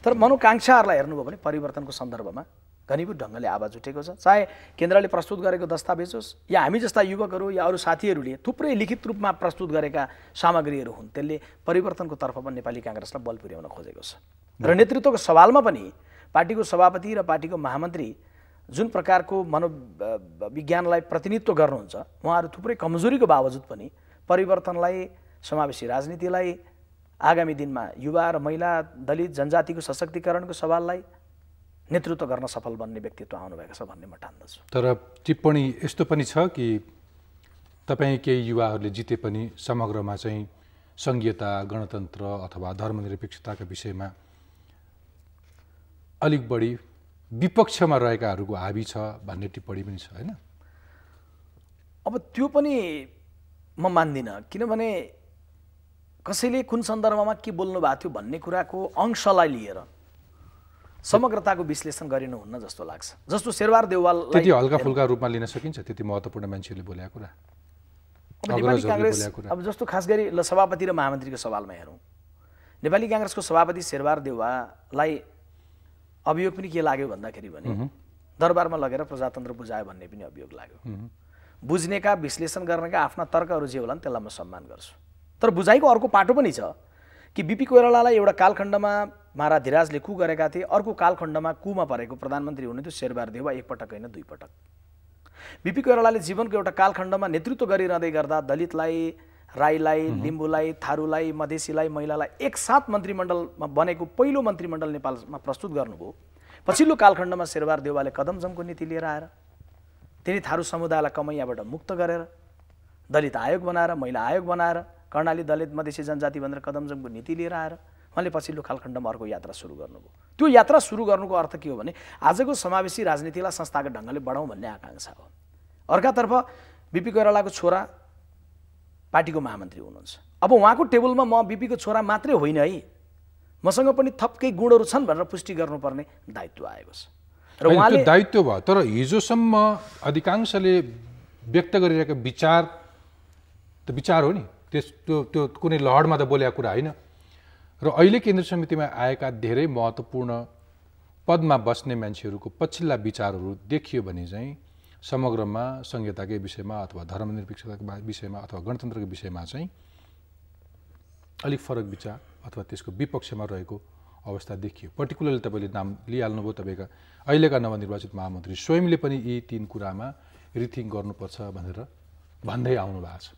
तर मनोकाङ्क्षाहरूलाई हेर्नुभयो भने परिवर्तनको सन्दर्भमा घनीभूत ढङ्गले आवाज उठेको छ चाहे केन्द्रले प्रस्तुत गरेको दस्तावेज होस् या हामी जस्ता युवकहरू या अरू साथीहरूले थुप्रै लिखित रूपमा प्रस्तुत गरेका सामग्रीहरू हुन् त्यसले परिवर्तनको तर्फ पनि नेपाली काङ्ग्रेसलाई बल पुर्याउन खोजेको छ र नेतृत्वको सवालमा पनि पार्टीको सभापति र पार्टीको महामन्त्री जुन प्रकारको मनोविज्ञानलाई प्रतिनिधित्व गर्नुहुन्छ उहाँहरू थुप्रै कमजोरीको बावजुद पनि परिवर्तनलाई समावेशी राजनीतिलाई आगामी दिनमा युवा र महिला दलित जनजातिको सशक्तिकरणको सवाललाई नेतृत्व गर्न सफल बन्ने व्यक्तित्व आउनुभएको छ भन्ने म ठान्दछु तर टिप्पणी यस्तो पनि छ कि तपाईँ केही युवाहरूले जिते पनि समग्रमा चाहिँ सङ्घीयता गणतन्त्र अथवा धर्मनिरपेक्षताका विषयमा अलिक बढी विपक्षमा रहेकाहरूको हाबी छ भन्ने टिप्पणी पनि छ होइन अब त्यो पनि म मान्दिनँ किनभने कसैले कुन सन्दर्भमा के बोल्नु भएको थियो भन्ने कुराको अंशलाई लिएर समग्रताको विश्लेषण गरिनु हुन्न जस्तो लाग्छ जस्तो शेरवार देवाल त्यति हल्का फुल्का रूपमा लिन सकिन्छ त्यति महत्त्वपूर्ण मान्छेले बोलेको कुरा अब नेपाली काङ्ग्रेस अब जस्तो खास गरी ल सभापति र महामन्त्रीको सवालमा हेरौँ नेपाली काङ्ग्रेसको सभापति शेरबार देवाललाई अभियोग पनि के लाग्यो भन्दाखेरि भने दरबारमा लगेर प्रजातन्त्र बुझायो भन्ने पनि अभियोग लाग्यो बुझ्नेका विश्लेषण गर्नेका आफ्ना तर्कहरू जे होला नि त्यसलाई म सम्मान गर्छु तर बुझाइको अर्को पाटो पनि छ कि बिपी कोइरालालाई एउटा कालखण्डमा महाराधिराजले कु गरेका थिए अर्को कालखण्डमा कुमा परेको प्रधानमन्त्री हुनुहुन्थ्यो शेरबार देवा एकपटक होइन दुईपटक बिपी कोइरालाले जीवनको एउटा कालखण्डमा नेतृत्व गरिरहँदै गर्दा दलितलाई राईलाई लिम्बूलाई थारूलाई मधेसीलाई महिलालाई एकसाथ मन्त्रीमण्डलमा बनेको पहिलो मन्त्रीमण्डल नेपालमा प्रस्तुत गर्नुभयो पछिल्लो कालखण्डमा शेरबार देउवाले कदमजमको नीति लिएर आएर तिनी थारू समुदायलाई कमैयाबाट मुक्त गरेर दलित आयोग बनाएर महिला आयोग बनाएर कर्णाली दलित मधेसी जनजाति भनेर कदमजमको नीति लिएर आएर उहाँले पछिल्लो कालखण्डमा अर्को यात्रा सुरु गर्नुभयो त्यो यात्रा सुरु गर्नुको अर्थ के हो भने आजको समावेशी राजनीतिलाई संस्थागत ढङ्गले बढाउँ भन्ने आकाङ्क्षा हो अर्कातर्फ बिपी कोइरालाको छोरा पार्टीको महामन्त्री हुनुहुन्छ अब उहाँको टेबलमा म बिपीको छोरा मात्रै होइन है मसँग पनि थप केही गुणहरू छन् भनेर पुष्टि गर्नुपर्ने दायित्व आएको छ र उहाँले दायित्व भयो तर हिजोसम्म अधिकांशले व्यक्त गरिरहेको विचार त विचार हो नि त्यस त्यो त्यो कुनै लहरमा त बोलेको कुरा होइन र अहिले केन्द्र समितिमा आएका धेरै महत्त्वपूर्ण पदमा बस्ने मान्छेहरूको पछिल्ला विचारहरू देखियो भने चाहिँ समग्रमा संहिताकै विषयमा अथवा धर्मनिरपेक्षताको विषयमा अथवा गणतन्त्रको विषयमा चाहिँ अलिक फरक विचार अथवा त्यसको विपक्षमा रहेको अवस्था देखियो पर्टिकुलरली तपाईँले नाम लिइहाल्नुभयो तपाईँका अहिलेका नवनिर्वाचित महामन्त्री स्वयंले पनि यी तिन कुरामा रिथिङ गर्नुपर्छ भनेर भन्दै आउनु भएको छ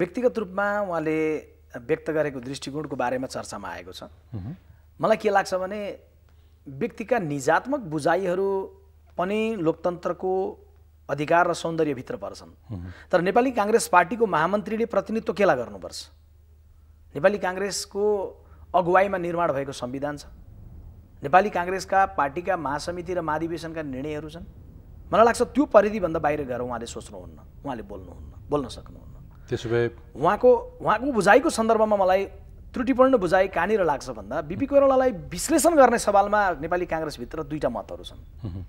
व्यक्तिगत रूपमा उहाँले व्यक्त गरेको दृष्टिकोणको बारेमा चर्चामा आएको छ मलाई के लाग्छ भने व्यक्तिका निजात्मक बुझाइहरू पनि लोकतन्त्रको अधिकार र सौन्दर्यभित्र पर्छन् तर नेपाली काङ्ग्रेस पार्टीको महामन्त्रीले प्रतिनिधित्व केला गर्नुपर्छ नेपाली काङ्ग्रेसको अगुवाईमा निर्माण भएको संविधान छ नेपाली काङ्ग्रेसका पार्टीका महासमिति र महाधिवेशनका निर्णयहरू छन् मलाई लाग्छ त्यो परिधिभन्दा बाहिर गएर उहाँले सोच्नुहुन्न उहाँले बोल्नुहुन्न बोल्न सक्नुहुन्न त्यसो भए उहाँको उहाँको बुझाइको सन्दर्भमा मलाई त्रुटिपूर्ण बुझाइ कहाँनिर लाग्छ भन्दा बिपी कोइरालालाई विश्लेषण गर्ने सवालमा नेपाली काङ्ग्रेसभित्र दुईवटा मतहरू छन्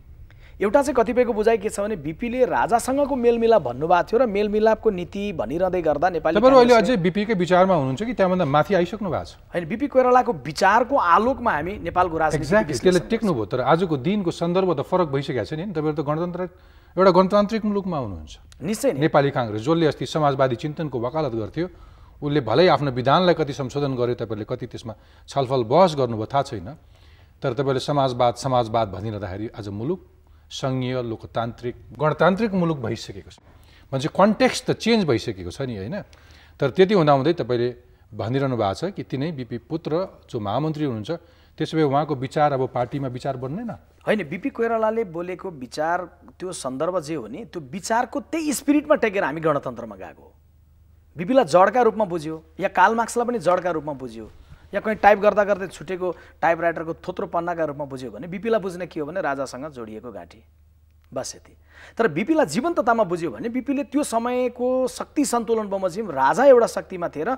एउटा चाहिँ कतिपयको बुझाइ के छ भने बिपीले राजासँगको मेलमिलाप भन्नुभएको थियो र मेलमिलापको नीति भनिरहँदै गर्दा नेपाली अहिले अझै बिपीकै विचारमा हुनुहुन्छ कि त्यहाँभन्दा माथि आइसक्नु भएको छ होइन बिपी कोइरालाको विचारको आलोकमा हामी नेपालको राजनीति टेक्नुभयो तर आजको दिनको सन्दर्भ त फरक भइसकेको छ नि तपाईँहरू त गणतन्त्र एउटा गणतान्त्रिक मुलुकमा हुनुहुन्छ निश्चय नेपाली काङ्ग्रेस जसले अस्ति समाजवादी चिन्तनको वकालत गर्थ्यो उसले भलै आफ्नो विधानलाई कति संशोधन गर्यो तपाईँहरूले कति त्यसमा छलफल बहस गर्नुभयो थाहा छैन तर तपाईँहरूले समाजवाद समाजवाद भनिरहँदाखेरि आज मुलुक सङ्घीय लोकतान्त्रिक गणतान्त्रिक मुलुक भइसकेको छ भन्छ कन्टेक्स्ट त चेन्ज भइसकेको छ नि होइन तर त्यति हुँदाहुँदै तपाईँले भनिरहनु भएको छ कि तिनै बिपी पुत्र जो महामन्त्री हुनुहुन्छ त्यसो भए उहाँको विचार अब पार्टीमा विचार बन्दैन होइन बिपी कोइरालाले बोलेको विचार त्यो सन्दर्भ जे हो नि त्यो विचारको त्यही स्पिरिटमा टेकेर हामी गणतन्त्रमा गएको हो बिपीलाई जडका रूपमा बुझ्यो या कालमार्क्सलाई पनि जडका रूपमा बुझ्यो या कहीँ टाइप गर्दा गर्दै छुटेको टाइप राइटरको थोत्रो पन्नाका रूपमा बुझ्यो भने बिपीलाई बुझ्ने के हो भने राजासँग जोडिएको घाँटी बस यति तर बिपीलाई जीवन्ततामा बुझ्यो भने बिपीले त्यो समयको शक्ति सन्तुलन बमोजिम राजा एउटा शक्तिमा थिएर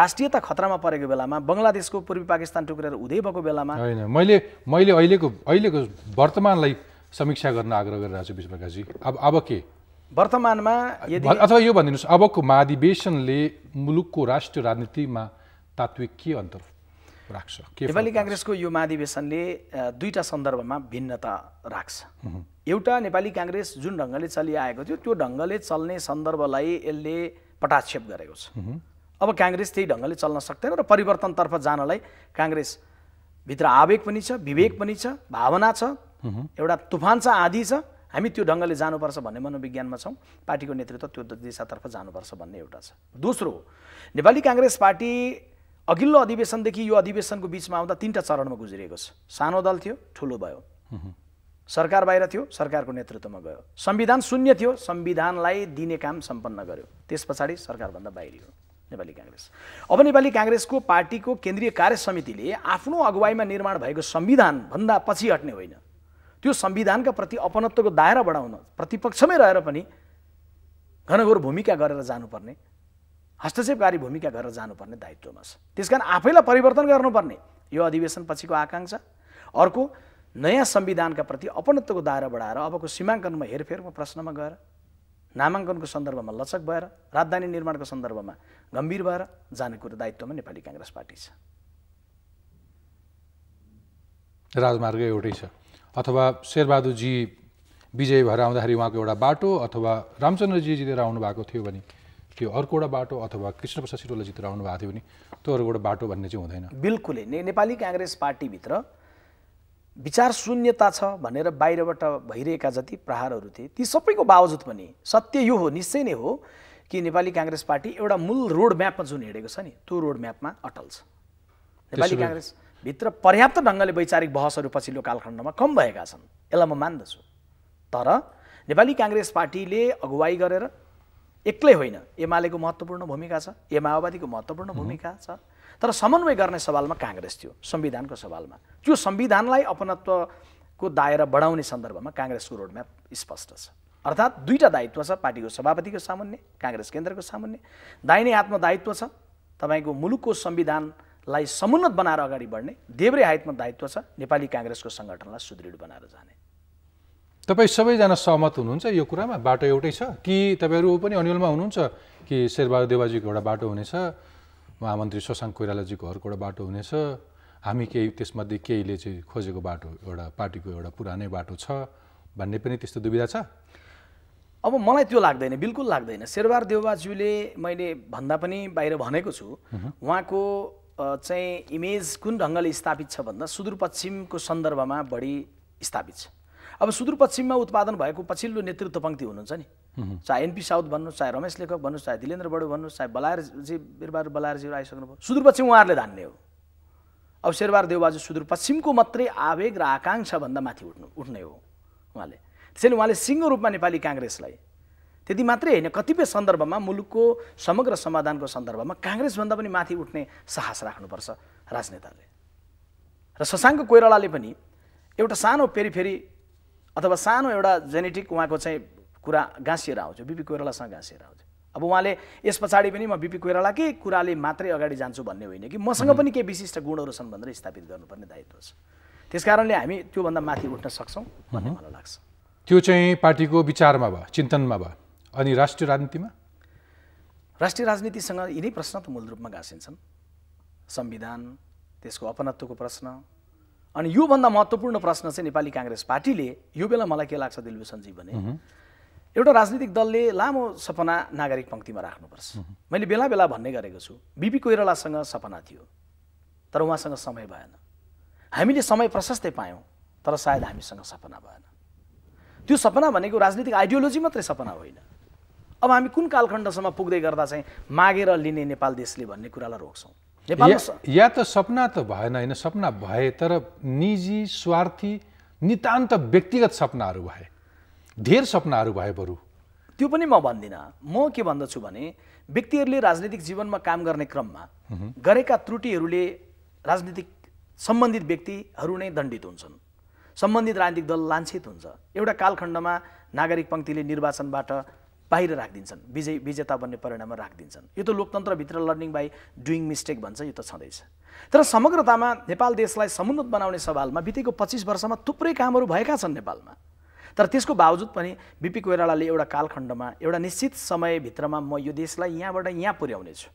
राष्ट्रियता खतरामा परेको बेलामा बङ्गलादेशको पूर्वी पाकिस्तान टुक्रेर उदय भएको बेलामा होइन मैले मैले अहिलेको अहिलेको वर्तमानलाई समीक्षा गर्न आग्रह गरिरहेको छु विश्वप्रकाशजी अब अब के वर्तमानमा यदि अथवा यो भनिदिनुहोस् अबको महाधिवेशनले मुलुकको राष्ट्रिय राजनीतिमा तात्विक के अन्तर राख्छ नेपाली काङ्ग्रेसको यो महाधिवेशनले दुईवटा सन्दर्भमा भिन्नता राख्छ एउटा नेपाली काङ्ग्रेस जुन ढङ्गले चलिआएको थियो त्यो ढङ्गले चल्ने सन्दर्भलाई यसले पटाक्षेप गरेको छ अब काङ्ग्रेस त्यही ढङ्गले चल्न सक्दैन र परिवर्तनतर्फ जानलाई भित्र आवेग पनि छ विवेक पनि छ भावना छ एउटा तुफान छ आधी छ हामी त्यो ढङ्गले जानुपर्छ भन्ने मनोविज्ञानमा छौँ पार्टीको नेतृत्व त्यो दिशातर्फ जानुपर्छ भन्ने एउटा छ दोस्रो नेपाली काङ्ग्रेस पार्टी अघिल्लो अधिवेशनदेखि यो अधिवेशनको बिचमा आउँदा तिनवटा चरणमा गुज्रिएको छ सानो दल थियो ठुलो भयो सरकार बाहिर थियो सरकारको नेतृत्वमा गयो संविधान शून्य थियो संविधानलाई दिने काम सम्पन्न गर्यो त्यस पछाडि सरकारभन्दा बाहिरियो नेपाली काङ्ग्रेस अब नेपाली काङ्ग्रेसको पार्टीको केन्द्रीय कार्य समितिले आफ्नो अगुवाईमा निर्माण भएको संविधानभन्दा पछि हट्ने होइन त्यो संविधानका प्रति अपनत्वको दायरा बढाउन प्रतिपक्षमै रहेर पनि घनघोर भूमिका गरेर जानुपर्ने हस्तक्षेपकारी भूमिका गरेर जानुपर्ने दायित्वमा छ त्यस कारण आफैलाई परिवर्तन गर्नुपर्ने यो अधिवेशन पछिको आकाङ्क्षा अर्को नयाँ संविधानका प्रति अपनत्वको दायरा बढाएर अबको सीमाङ्कनमा हेरफेरमा प्रश्नमा गएर नामाङ्कनको सन्दर्भमा लचक भएर राजधानी निर्माणको सन्दर्भमा गम्भीर भएर जाने कुरो दायित्वमा नेपाली काङ्ग्रेस पार्टी छ राजमार्ग एउटै छ अथवा शेरबहादुरजी विजय भएर आउँदाखेरि उहाँको एउटा बाटो अथवा रामचन्द्रजी जितेर आउनुभएको थियो भने त्यो एउटा बाटो अथवा कृष्णप्रसाद सिटोलाई जितेर आउनु भएको थियो भने त्यो एउटा बाटो भन्ने चाहिँ हुँदैन बिल्कुलै ने नेपाली काङ्ग्रेस पार्टीभित्र विचार शून्यता छ भनेर बाहिरबाट भइरहेका जति प्रहारहरू थिए ती सबैको बावजुद पनि सत्य यो हो निश्चय नै हो कि नेपाली काङ्ग्रेस पार्टी एउटा मूल रोड म्यापमा जुन हिँडेको छ नि त्यो रोड म्यापमा अटल छ नेपाली काङ्ग्रेसभित्र पर्याप्त ढङ्गले वैचारिक बहसहरू पछिल्लो कालखण्डमा कम भएका छन् यसलाई म मान्दछु तर नेपाली काङ्ग्रेस पार्टीले अगुवाई गरेर एक्लै होइन एमालेको महत्त्वपूर्ण भूमिका छ ए माओवादीको महत्त्वपूर्ण भूमिका छ तर समन्वय गर्ने सवालमा काङ्ग्रेस थियो संविधानको सवालमा त्यो संविधानलाई अपनत्वको दायरा बढाउने सन्दर्भमा काङ्ग्रेसको रोडम्याप स्पष्ट छ अर्थात् दुईवटा दायित्व छ पार्टीको सभापतिको सामान्य काङ्ग्रेस केन्द्रको सामान्य दाहिने आत्मदायित्व छ तपाईँको मुलुकको संविधानलाई समुन्नत बनाएर अगाडि बढ्ने देब्रे दायित्व छ नेपाली काङ्ग्रेसको सङ्गठनलाई सुदृढ बनाएर जाने तपाईँ सबैजना सहमत हुनुहुन्छ यो कुरामा बाटो एउटै छ कि तपाईँहरू पनि अनिलमा हुनुहुन्छ कि शेरबहादुर देवाजीको एउटा बाटो हुनेछ महामन्त्री शशाङ्क कोइरालाजीको अर्को एउटा बाटो हुनेछ हामी केही त्यसमध्ये केहीले चाहिँ खोजेको बाटो एउटा पार्टीको एउटा पुरानै बाटो छ भन्ने पनि त्यस्तो दुविधा छ अब मलाई त्यो लाग्दैन बिल्कुल लाग्दैन शेरबार देवबाज्यूले मैले भन्दा पनि बाहिर भनेको छु उहाँको चाहिँ इमेज कुन ढङ्गले स्थापित छ भन्दा सुदूरपश्चिमको सन्दर्भमा बढी स्थापित छ अब सुदूरपश्चिममा उत्पादन भएको पछिल्लो नेतृत्व पङ्क्ति हुनुहुन्छ नि चाहे एनपी साउथ भन्नुहोस् चाहे रमेश लेखक भन्नुहोस् चाहे दिलेन्द्र बडो भन्नुहोस् चाहे बलायरजी बिरबार बलायरजीहरू आइसक्नुभयो सुदूरपश्चिम उहाँहरूले धान्ने हो अब शेरबार देवबाजु सुदूरपश्चिमको मात्रै आवेग र भन्दा माथि उठ्नु उठ्ने हो उहाँले त्यसैले उहाँले सिङ्गो रूपमा नेपाली काङ्ग्रेसलाई त्यति मात्रै होइन कतिपय सन्दर्भमा मुलुकको समग्र समाधानको सन्दर्भमा काङ्ग्रेसभन्दा पनि माथि उठ्ने साहस राख्नुपर्छ राजनेताले र शशाङ्क कोइरालाले पनि एउटा सानो फेरि फेरि अथवा सानो एउटा जेनेटिक उहाँको चाहिँ कुरा गाँसिएर आउँछ बिपी कोइरालासँग गाँसिएर आउँछ अब उहाँले यस पछाडि पनि म बिपी कोइरालाकै कुराले मात्रै अगाडि जान्छु भन्ने होइन कि मसँग पनि केही विशिष्ट गुणहरू छन् भनेर स्थापित गर्नुपर्ने दायित्व छ त्यस कारणले हामी त्योभन्दा माथि उठ्न सक्छौँ भन्ने मलाई लाग्छ त्यो चाहिँ पार्टीको विचारमा भयो चिन्तनमा भयो अनि राष्ट्रिय राजनीतिमा राष्ट्रिय राजनीतिसँग यिनै प्रश्न त मूल रूपमा गाँसिन्छन् संविधान त्यसको अपनत्वको प्रश्न अनि योभन्दा महत्त्वपूर्ण प्रश्न चाहिँ नेपाली काङ्ग्रेस पार्टीले यो बेला मलाई के लाग्छ दिलभूषणजी भने एउटा राजनीतिक दलले लामो सपना नागरिक पङ्क्तिमा राख्नुपर्छ मैले बेला बेला भन्ने गरेको छु बिपी कोइरालासँग सपना थियो तर उहाँसँग समय भएन हामीले समय प्रशस्तै पायौँ तर सायद हामीसँग सपना भएन त्यो सपना भनेको राजनीतिक आइडियोलोजी मात्रै सपना होइन अब हामी कुन कालखण्डसम्म पुग्दै गर्दा चाहिँ मागेर लिने नेपाल देशले भन्ने कुरालाई रोक्छौँ या, त सपना त भएन होइन सपना भए तर निजी स्वार्थी नितान्त व्यक्तिगत सपनाहरू भए धेर सपनाहरू भए बरु त्यो पनि म भन्दिनँ म के भन्दछु भने व्यक्तिहरूले राजनीतिक जीवनमा काम गर्ने क्रममा गरेका त्रुटिहरूले राजनीतिक सम्बन्धित व्यक्तिहरू नै दण्डित हुन्छन् सम्बन्धित राजनीतिक दल लान्छित हुन्छ एउटा कालखण्डमा नागरिक पङ्क्तिले निर्वाचनबाट बाहिर राखिदिन्छन् विजय विजेता बन्ने परिणाममा राखिदिन्छन् यो त लोकतन्त्रभित्र लर्निङ बाई डुइङ मिस्टेक भन्छ यो त छँदैछ तर समग्रतामा नेपाल देशलाई समुन्नत बनाउने सवालमा बितेको पच्चिस वर्षमा थुप्रै कामहरू भएका छन् नेपालमा तर त्यसको बावजुद पनि बिपी कोइरालाले एउटा कालखण्डमा एउटा निश्चित समयभित्रमा म यो देशलाई यहाँबाट यहाँ पुर्याउनेछु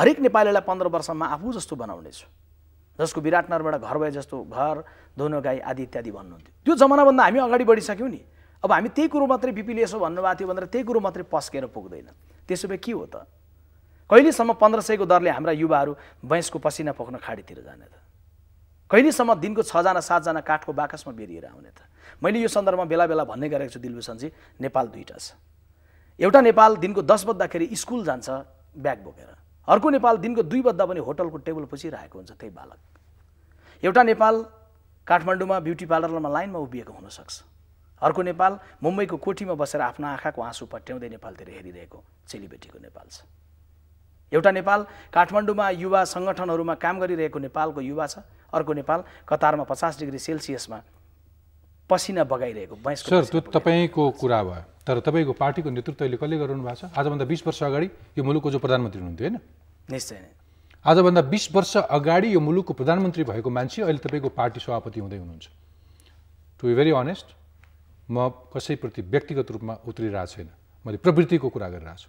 हरेक नेपालीलाई पन्ध्र वर्षमा आफू जस्तो बनाउनेछु जसको विराटनगरबाट घर भए जस्तो घर धुनो गाई आदि इत्यादि भन्नुहुन्थ्यो त्यो जमानाभन्दा हामी अगाडि बढिसक्यौँ नि अब हामी त्यही कुरो मात्रै बिपिले यसो भन्नुभएको थियो भनेर त्यही कुरो मात्रै पस्केर पुग्दैन त्यसो भए के हो त कहिलेसम्म पन्ध्र सयको दरले हाम्रा युवाहरू भैँसको पसिना पोख्न खाडीतिर जाने त कहिलेसम्म दिनको छजना सातजना काठको बाकसमा बेरिएर आउने त मैले यो सन्दर्भमा बेला बेला भन्ने गरेको छु दिलभूषणजी नेपाल दुईवटा छ एउटा नेपाल दिनको दस बज्दाखेरि स्कुल जान्छ ब्याग बोकेर अर्को नेपाल दिनको दुई बज्दा पनि होटलको टेबल पुछिरहेको हुन्छ त्यही बालक एउटा नेपाल काठमाडौँमा ब्युटी पार्लरमा लाइनमा उभिएको हुनसक्छ अर्को नेपाल मुम्बईको कोठीमा बसेर आफ्नो आँखाको आँसु पट्याउँदै नेपालतिर हेरिरहेको चेलीबेटीको नेपाल छ एउटा नेपाल काठमाडौँमा युवा सङ्गठनहरूमा काम गरिरहेको नेपालको युवा छ अर्को नेपाल कतारमा पचास डिग्री सेल्सियसमा पसिना बगाइरहेको सर त्यो तपाईँको कुरा भयो तर तपाईँको पार्टीको नेतृत्व अहिले कसले गराउनु भएको छ आजभन्दा बिस वर्ष अगाडि यो मुलुकको जो प्रधानमन्त्री हुनुहुन्थ्यो होइन निश्चय नै आजभन्दा बिस वर्ष अगाडि यो मुलुकको प्रधानमन्त्री भएको मान्छे अहिले तपाईँको पार्टी सभापति हुँदै हुनुहुन्छ टु बी भेरी अनेस्ट म कसैप्रति व्यक्तिगत रूपमा उत्रिरहेको छैन मैले प्रवृत्तिको कुरा गरिरहेको छु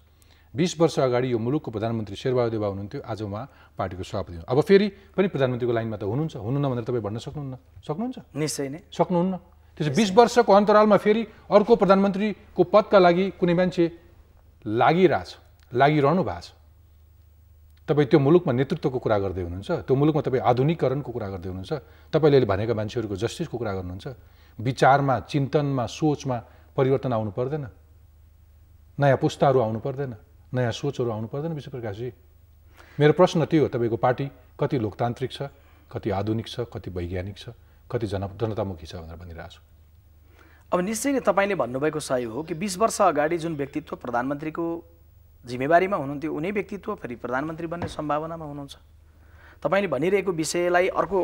बिस वर्ष अगाडि यो मुलुकको प्रधानमन्त्री देवा हुनुहुन्थ्यो आज उहाँ पार्टीको सभापति अब फेरि पनि प्रधानमन्त्रीको लाइनमा त हुनुहुन्छ हुनुहुन्न भनेर तपाईँ भन्न सक्नुहुन्न सक्नुहुन्छ निश्चय नै सक्नुहुन्न त्यसो बिस वर्षको अन्तरालमा फेरि अर्को प्रधानमन्त्रीको पदका लागि कुनै मान्छे लागिरहेछ लागिरहनु भएको छ तपाईँ त्यो मुलुकमा नेतृत्वको कुरा गर्दै हुनुहुन्छ त्यो मुलुकमा तपाईँ आधुनिकीकरणको कुरा गर्दै हुनुहुन्छ तपाईँले भनेका मान्छेहरूको जस्टिसको कुरा गर्नुहुन्छ विचारमा चिन्तनमा सोचमा परिवर्तन आउनु पर्दैन नयाँ पुस्ताहरू आउनु पर्दैन नयाँ सोचहरू आउनु पर्दैन विश्वप्रकाशजी मेरो प्रश्न त्यो हो तपाईँको पार्टी कति लोकतान्त्रिक छ कति आधुनिक छ कति वैज्ञानिक छ कति जन जनतामुखी छ भनेर भनिरहेको छु अब निश्चय नै तपाईँले भन्नुभएको सही हो कि बिस वर्ष अगाडि जुन व्यक्तित्व प्रधानमन्त्रीको जिम्मेवारीमा हुनुहुन्थ्यो उनी व्यक्तित्व फेरि प्रधानमन्त्री बन्ने सम्भावनामा हुनुहुन्छ तपाईँले भनिरहेको विषयलाई अर्को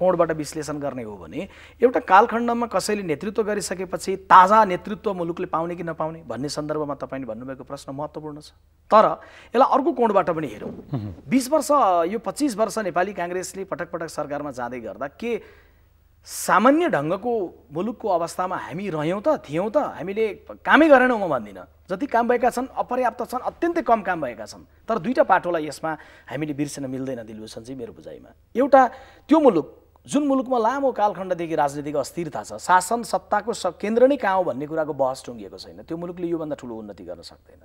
कोणबाट विश्लेषण गर्ने हो भने एउटा कालखण्डमा कसैले नेतृत्व गरिसकेपछि ताजा नेतृत्व मुलुकले पाउने कि नपाउने भन्ने सन्दर्भमा तपाईँले भन्नुभएको प्रश्न महत्त्वपूर्ण छ तर यसलाई अर्को कोणबाट पनि हेरौँ बिस वर्ष यो पच्चिस वर्ष नेपाली काङ्ग्रेसले पटक पटक सरकारमा जाँदै गर्दा के सामान्य ढङ्गको मुलुकको अवस्थामा हामी रह्यौँ त थियौँ त हामीले कामै गरेनौँ म भन्दिनँ जति काम भएका छन् अपर्याप्त छन् अत्यन्तै कम काम भएका छन् तर दुईवटा पाटोलाई यसमा हामीले बिर्सिन मिल्दैन दिलभूषण चाहिँ मेरो बुझाइमा एउटा त्यो मुलुक जुन मुलुकमा लामो कालखण्डदेखि राजनीतिक अस्थिरता छ शासन सत्ताको केन्द्र नै कहाँ हो भन्ने कुराको बहस टुङ्गिएको छैन त्यो मुलुकले योभन्दा ठुलो उन्नति गर्न सक्दैन